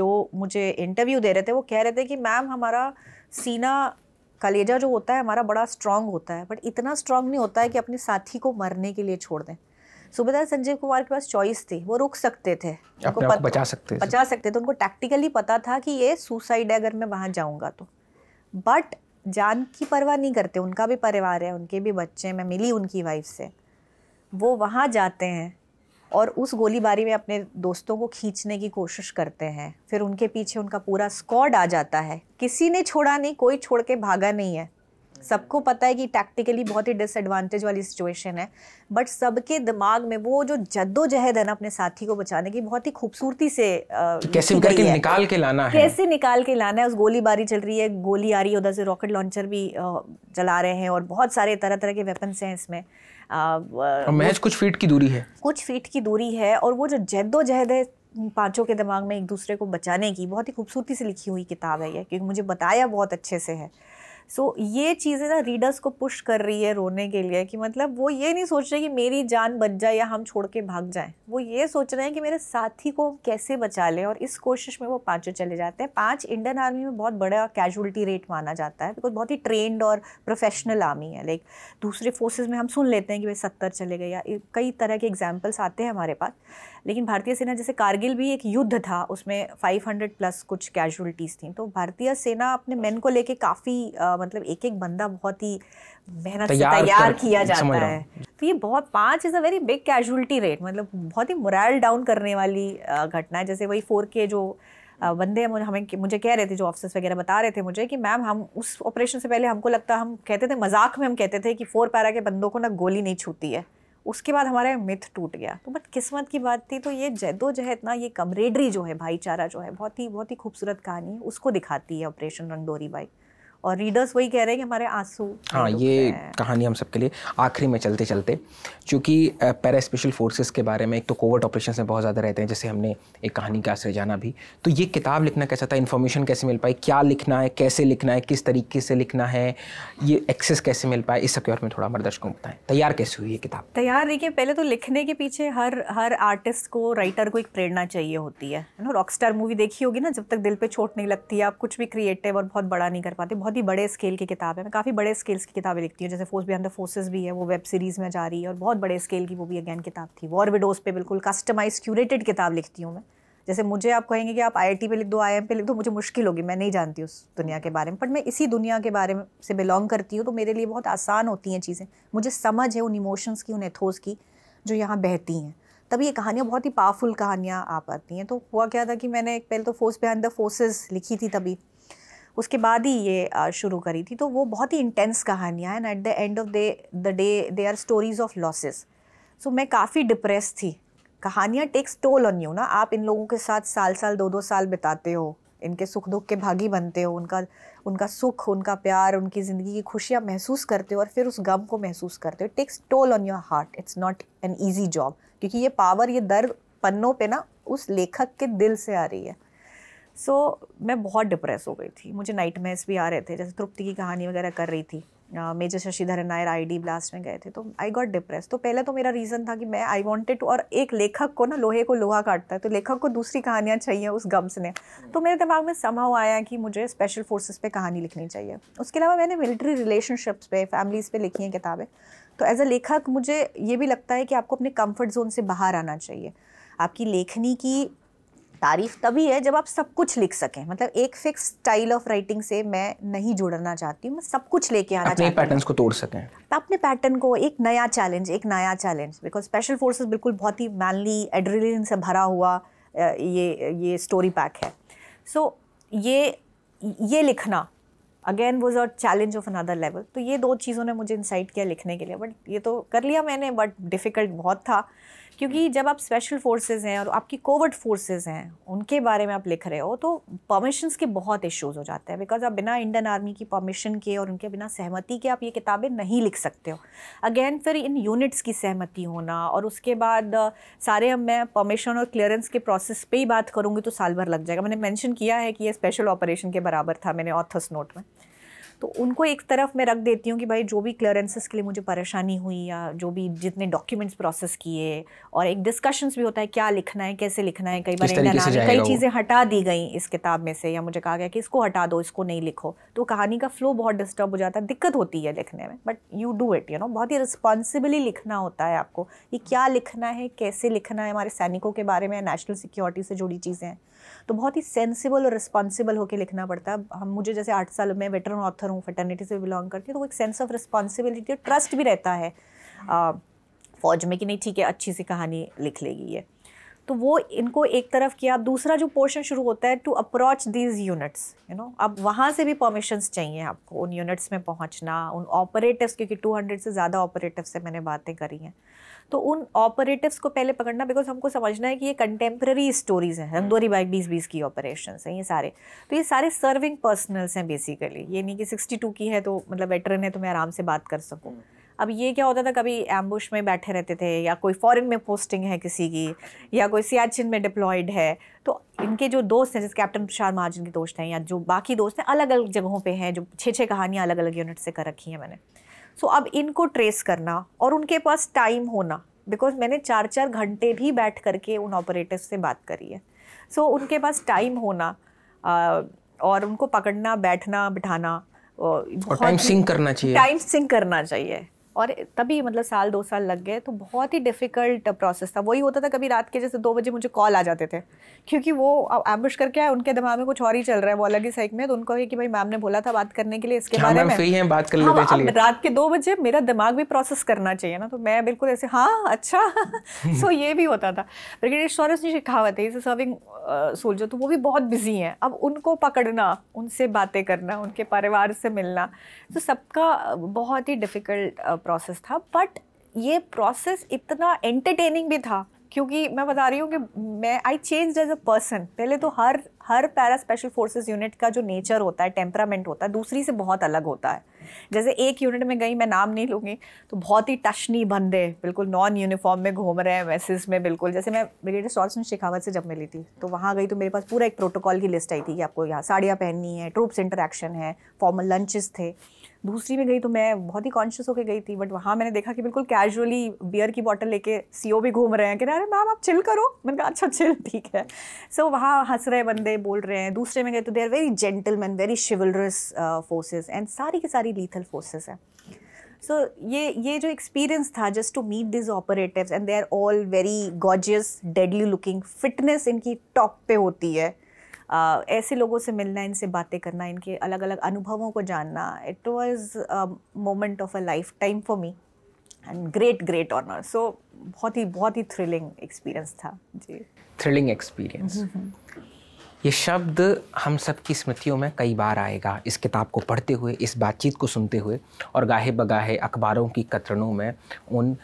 S2: जो मुझे इंटरव्यू दे रहे थे वो कह रहे थे कि मैम हमारा सीना कलेजा जो होता है हमारा बड़ा स्ट्रांग होता है बट इतना स्ट्रांग नहीं होता है कि अपने साथी को मरने के लिए छोड़ दें सुबेदार संजय कुमार के पास चॉइस थी वो रुक सकते थे उनको पत, बचा सकते बचा सकते थे तो उनको टैक्टिकली पता था कि ये सुसाइड है अगर मैं वहाँ जाऊँगा तो बट जान की परवाह नहीं करते उनका भी परिवार है उनके भी बच्चे हैं मैं मिली उनकी वाइफ से वो वहाँ जाते हैं और उस गोलीबारी में अपने दोस्तों को खींचने की कोशिश करते हैं फिर उनके पीछे उनका पूरा स्कॉड आ जाता है किसी ने छोड़ा नहीं कोई छोड़ के भागा नहीं है सबको पता है कि टैक्टिकली बहुत ही डिसएडवांटेज वाली सिचुएशन है बट सबके दिमाग में वो जो जद्दोजहद है ना अपने साथी को बचाने की बहुत ही खूबसूरती से कैसे करके
S1: निकाल के लाना है कैसे
S2: निकाल के लाना है उस गोलीबारी चल रही है गोली आ रही है उधर से रॉकेट लॉन्चर भी चला रहे हैं और बहुत सारे तरह तरह के वेपन्स हैं इसमें महज कुछ
S1: फीट की दूरी है
S2: कुछ फीट की दूरी है और वो जो जद्दोजहद है पांचों के दिमाग में एक दूसरे को बचाने की बहुत ही खूबसूरती से लिखी हुई किताब है ये क्योंकि मुझे बताया बहुत अच्छे से है सो so, ये चीज़ें ना रीडर्स को पुश कर रही है रोने के लिए कि मतलब वो ये नहीं सोच रहे कि मेरी जान बच जाए या हम छोड़ के भाग जाएं वो ये सोच रहे हैं कि मेरे साथी को कैसे बचा लें और इस कोशिश में वो पाँचों चले जाते हैं पाँच इंडियन आर्मी में बहुत बड़ा कैजुअलिटी रेट माना जाता है बिकॉज बहुत ही ट्रेंड और प्रोफेशनल आर्मी है लाइक दूसरे फोर्सेज में हम सुन लेते हैं कि भाई सत्तर चले गए या कई तरह के एग्जाम्पल्स आते हैं हमारे पास लेकिन भारतीय सेना जैसे कारगिल भी एक युद्ध था उसमें फाइव प्लस कुछ कैजुअलिटीज़ थी तो भारतीय सेना अपने मेन को लेके काफ़ी मतलब एक एक बंदा बहुत ही मेहनत से तैयार किया जाता है तो ये बहुत पांच is a very big casualty rate मतलब बहुत ही मोरल डाउन करने वाली घटना है जैसे वही फोर के जो बंदे मुझे हमें मुझे कह रहे थे जो ऑफिसर्स वगैरह बता रहे थे मुझे कि मैम हम उस ऑपरेशन से पहले हमको लगता हम कहते थे मजाक में हम कहते थे कि फोर पैरा के बंदों को ना गोली नहीं छूती है उसके बाद हमारा मिथ टूट गया तो बट किस्मत की बात थी तो ये जदोजहद ना ये कमरेडरी जो है भाईचारा जो है बहुत ही बहुत ही खूबसूरत कहानी है उसको दिखाती है ऑपरेशन रंगडोरी बाई और रीडर्स वही कह रहे हैं कि हमारे आंसू हाँ
S1: ये कहानी हम सबके लिए आखिरी में चलते चलते चूँकि पैरा स्पेशल फोर्सेस के बारे में एक तो कोवर्ट ऑपरेशन में बहुत ज़्यादा रहते हैं जैसे हमने एक कहानी का आश्रय जाना भी तो ये किताब लिखना कैसा था इन्फॉर्मेशन कैसे मिल पाई क्या लिखना है कैसे लिखना है किस तरीके से लिखना है ये एक्सेस कैसे मिल पाए इस सबके बारे में थोड़ा हमारे दर्शकों को बताएं तैयार कैसे हुई ये किताब
S2: तैयार देखिए पहले तो लिखने के पीछे हर हर आर्टिस्ट को राइटर को एक प्रेरणा चाहिए होती है ना रॉक मूवी देखी होगी ना जब तक दिल पर चोट नहीं लगती है आप कुछ भी क्रिएटिव और बहुत बड़ा नहीं कर पाते बहुत बहुत ही बड़े स्केल की किताब है मैं काफ़ी बड़े स्केल्स की किताबें लिखती हूँ जैसे फोर्स बी द फोर्सेस भी है वो वेब सीरीज़ में जा रही है और बहुत बड़े स्केल की वो भी अगैन किताब थी वॉर विडोज़ पे बिल्कुल कस्टमाइज क्यूरेटेड किताब लिखती हूँ मैं जैसे मुझे आप कहेंगे कि आप आई पे लिख दो आई पे लिख दो मुझे मुश्किल होगी मैं नहीं जानती उस दुनिया के बारे में बट मैं इसी दुनिया के बारे में से बिलोंग करती हूँ तो मेरे लिए बहुत आसान होती हैं चीज़ें मुझे समझ है उन इमोशंस की उन एथोस की जो यहाँ बहती हैं तब ये कहानियाँ बहुत ही पावरफुल कहानियाँ आ पाती हैं तो हुआ क्या था कि मैंने एक पहले तो फोर्स बिहाइंड द फोर्सेज लिखी थी तभी उसके बाद ही ये शुरू करी थी तो वो बहुत ही इंटेंस कहानियाँ and at the end of they the day they are stories of losses so मैं काफ़ी डिप्रेस थी कहानियाँ टेक्स टोल ऑन यू ना आप इन लोगों के साथ साल साल दो दो साल बिताते हो इनके सुख दुख के भागी बनते हो उनका उनका सुख उनका प्यार उनकी ज़िंदगी की खुशियाँ महसूस करते हो और फिर उस गम को महसूस करते हो takes toll on your heart it's not an easy job क्योंकि ये पावर ये दर्द पन्नों पे ना उस लेखक के दिल से आ रही है सो so, मैं बहुत डिप्रेस हो गई थी मुझे नाइट भी आ रहे थे जैसे तृप्ति की कहानी वगैरह कर रही थी मेजर शशिधर नायर आई ब्लास्ट में गए थे तो आई गॉट डिप्रेस तो पहले तो मेरा रीज़न था कि मैं आई वॉन्टेड टू और एक लेखक को ना लोहे को लोहा काटता है तो लेखक को दूसरी कहानियाँ चाहिए उस गम्स ने तो मेरे दिमाग में समाव आया कि मुझे स्पेशल फोर्सेस पे कहानी लिखनी चाहिए उसके अलावा मैंने मिलिट्री रिलेशनशिप्स पे फैमिलीज़ पे लिखी हैं किताबें तो एज अ लेखक मुझे ये भी लगता है कि आपको अपने कम्फर्ट जोन से बाहर आना चाहिए आपकी लेखनी की तारीफ तभी है जब आप सब कुछ लिख सकें मतलब एक फिक्स स्टाइल ऑफ राइटिंग से मैं नहीं जुड़ना चाहती हूँ मैं सब कुछ लेके आना चाहती हूँ को तोड़ सकें तो अपने पैटर्न को एक नया चैलेंज एक नया चैलेंज बिकॉज स्पेशल फोर्सेज बिल्कुल बहुत ही मैनली एड्रिलिन से भरा हुआ ये ये स्टोरी पैक है सो so, ये ये लिखना again was a challenge of another level तो ये दो चीज़ों ने मुझे इंसाइट किया लिखने के लिए बट ये तो कर लिया मैंने बट डिफ़िकल्ट बहुत था क्योंकि जब आप स्पेशल फोर्सेज हैं और आपकी कोवर्ट फोर्सेज हैं उनके बारे में आप लिख रहे हो तो परमिशंस के बहुत इश्यूज हो जाते हैं बिकॉज आप बिना इंडियन आर्मी की परमिशन के और उनके बिना सहमति के आप ये किताबें नहीं लिख सकते हो अगेन फिर इन यूनिट्स की सहमति होना और उसके बाद सारे अब मैं परमिशन और क्लियरेंस के प्रोसेस पर ही बात करूँगी तो साल भर लग जाएगा मैंने मैंशन किया है कि ये स्पेशल ऑपरेशन के बराबर था मैंने ऑथर्स नोट में तो उनको एक तरफ मैं रख देती हूँ कि भाई जो भी क्लियरेंसेस के लिए मुझे परेशानी हुई या जो भी जितने डॉक्यूमेंट्स प्रोसेस किए और एक डिस्कशंस भी होता है क्या लिखना है कैसे लिखना है कई बार कई चीज़ें हटा दी गई इस किताब में से या मुझे कहा गया कि इसको हटा दो इसको नहीं लिखो तो कहानी का फ्लो बहुत डिस्टर्ब हो जाता है दिक्कत होती है लिखने में but you do it you know बहुत ही रिस्पॉन्सिबली लिखना होता है आपको कि क्या लिखना है कैसे लिखना है हमारे सैनिकों के बारे में नेशनल सिक्योरिटी से जुड़ी चीज़ें हैं तो बहुत ही सेंसिबल और रिस्पॉन्सिबल होकर लिखना पड़ता है हम मुझे जैसे आठ साल में वेटरन ऑथर हूँ फटर्निटी से बिलोंग करती हूँ तो वो एक सेंस ऑफ रिस्पॉन्सिबिलिटी और ट्रस्ट भी रहता है फौज में कि नहीं ठीक है अच्छी सी कहानी लिख लेगी ये तो वो इनको एक तरफ किया अब दूसरा जो पोर्शन शुरू होता है to approach these units you know अब वहाँ से भी परमिशंस चाहिए आपको उन यूनिट्स में पहुँचना उन ऑपरेटिव्स क्योंकि 200 से ज़्यादा ऑपरेटिव से मैंने बातें करी हैं तो उन ऑपरेटिव्स को पहले पकड़ना बिकॉज हमको समझना है कि ये कंटेम्प्रेरी स्टोरीज़ हैं रंगदोरी हम्म। बाई बीस बीस की ऑपरेशन हैं ये सारे तो ये सारे सर्विंग पर्सनल्स हैं बेसिकली ये नहीं कि सिक्सटी की है तो मतलब वेटरन है तो मैं आराम से बात कर सकूँ हम्म। अब ये क्या होता था कभी एम्बुश में बैठे रहते थे या कोई फॉरेन में पोस्टिंग है किसी की या कोई सियाचिन में डिप्लॉयड है तो इनके जो दोस्त हैं जैसे कैप्टन तुषार महाजन के दोस्त हैं या जो बाकी दोस्त हैं अलग अलग जगहों पे हैं जो छः छः कहानियाँ अलग अलग यूनिट से कर रखी हैं मैंने सो अब इनको ट्रेस करना और उनके पास टाइम होना बिकॉज मैंने चार चार घंटे भी बैठ करके उन ऑपरेटिव से बात करी है सो उनके पास टाइम होना और उनको पकड़ना बैठना बिठाना टाइम सिंक करना चाहिए टाइम सिंक करना चाहिए और तभी मतलब साल दो साल लग गए तो बहुत ही डिफ़िकल्ट प्रोसेस था वही होता था कभी रात के जैसे दो बजे मुझे कॉल आ जाते थे क्योंकि वो एम्बुश करके आए उनके दिमाग में कुछ और ही चल रहा है वो अलग ही साइक में तो उनको है कि भाई मैम ने बोला था बात करने के लिए इसके हाँ, बारे में फ्री हैं
S1: बात कर हाँ, चलिए रात
S2: के दो बजे मेरा दिमाग भी प्रोसेस करना चाहिए ना तो मैं बिल्कुल ऐसे हाँ अच्छा सो (laughs) ये भी होता था ब्रिगेडियर शौरस सिखा हुआ है सर्विंग सोल्जर तो वो भी बहुत बिजी हैं अब उनको पकड़ना उनसे बातें करना उनके परिवार से मिलना तो सबका बहुत ही डिफ़िकल्ट प्रोसेस था बट ये प्रोसेस इतना एंटरटेनिंग भी था क्योंकि मैं बता रही हूँ कि मैं I change as a person पहले तो हर हर पैरा स्पेशल फोर्सेज यूनिट का जो नेचर होता है टेम्परामेंट होता है दूसरी से बहुत अलग होता है जैसे एक यूनिट में गई मैं नाम नहीं लूँगी तो बहुत ही टशनी बंदे बिल्कुल नॉन यूनिफॉर्म में घूम रहे हैं मैसेज में बिल्कुल जैसे मैं ब्रिगेडियर में शेखावत से जब मिली थी तो वहाँ गई तो मेरे पास पूरा एक प्रोटोकॉल की लिस्ट आई थी कि आपको यहाँ साड़ियाँ पहननी है ट्रूप्स इंटरेक्शन है फॉर्मल लंचेस थे दूसरी में गई तो मैं बहुत ही कॉन्शियस होकर गई थी बट वहाँ मैंने देखा कि बिल्कुल कैजुअली बियर की बॉटल लेके सीओ भी घूम रहे हैं कि अरे मैम आप चिल करो मैंने कहा अच्छा चिल ठीक है सो so, वहाँ हंस रहे बंदे गए बोल रहे हैं दूसरे में गए तो they are very gentleman very chivalrous forces and सारी की सारी लीथल फोर्सेज हैं सो ये ये जो एक्सपीरियंस था just to meet these operative and they are all very gorgeous deadly looking fitness इनकी टॉप पे होती है uh, ऐसे लोगों से मिलना इनसे बातें करना इनके अलग अलग अनुभवों को जानना it was moment of a life time for me and great great honour so बहुत ही बहुत ही थ्रिलिंग एक्सपीरियंस था जी
S1: थ्रिलिंग एक्सपीरियंस ये शब्द हम सब की स्मृतियों में कई बार आएगा इस किताब को पढ़ते हुए इस बातचीत को सुनते हुए और गाहे बगाहे अखबारों की कतरनों में उन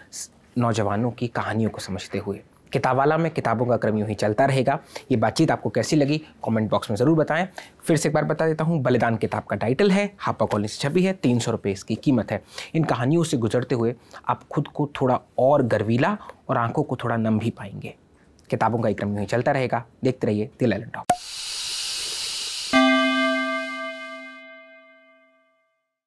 S1: नौजवानों की कहानियों को समझते हुए किताबाला में किताबों का क्रम यूँ ही चलता रहेगा ये बातचीत आपको कैसी लगी कमेंट बॉक्स में ज़रूर बताएं फिर से एक बार बता देता हूँ बलिदान किताब का टाइटल है हापा कॉलेज छपी है तीन सौ रुपये इसकी कीमत है इन कहानियों से गुजरते हुए आप खुद को थोड़ा और गर्वीला और आंखों को थोड़ा नम भी पाएंगे किताबों का एक क्रम यूँ चलता रहेगा देखते रहिए दिल टॉप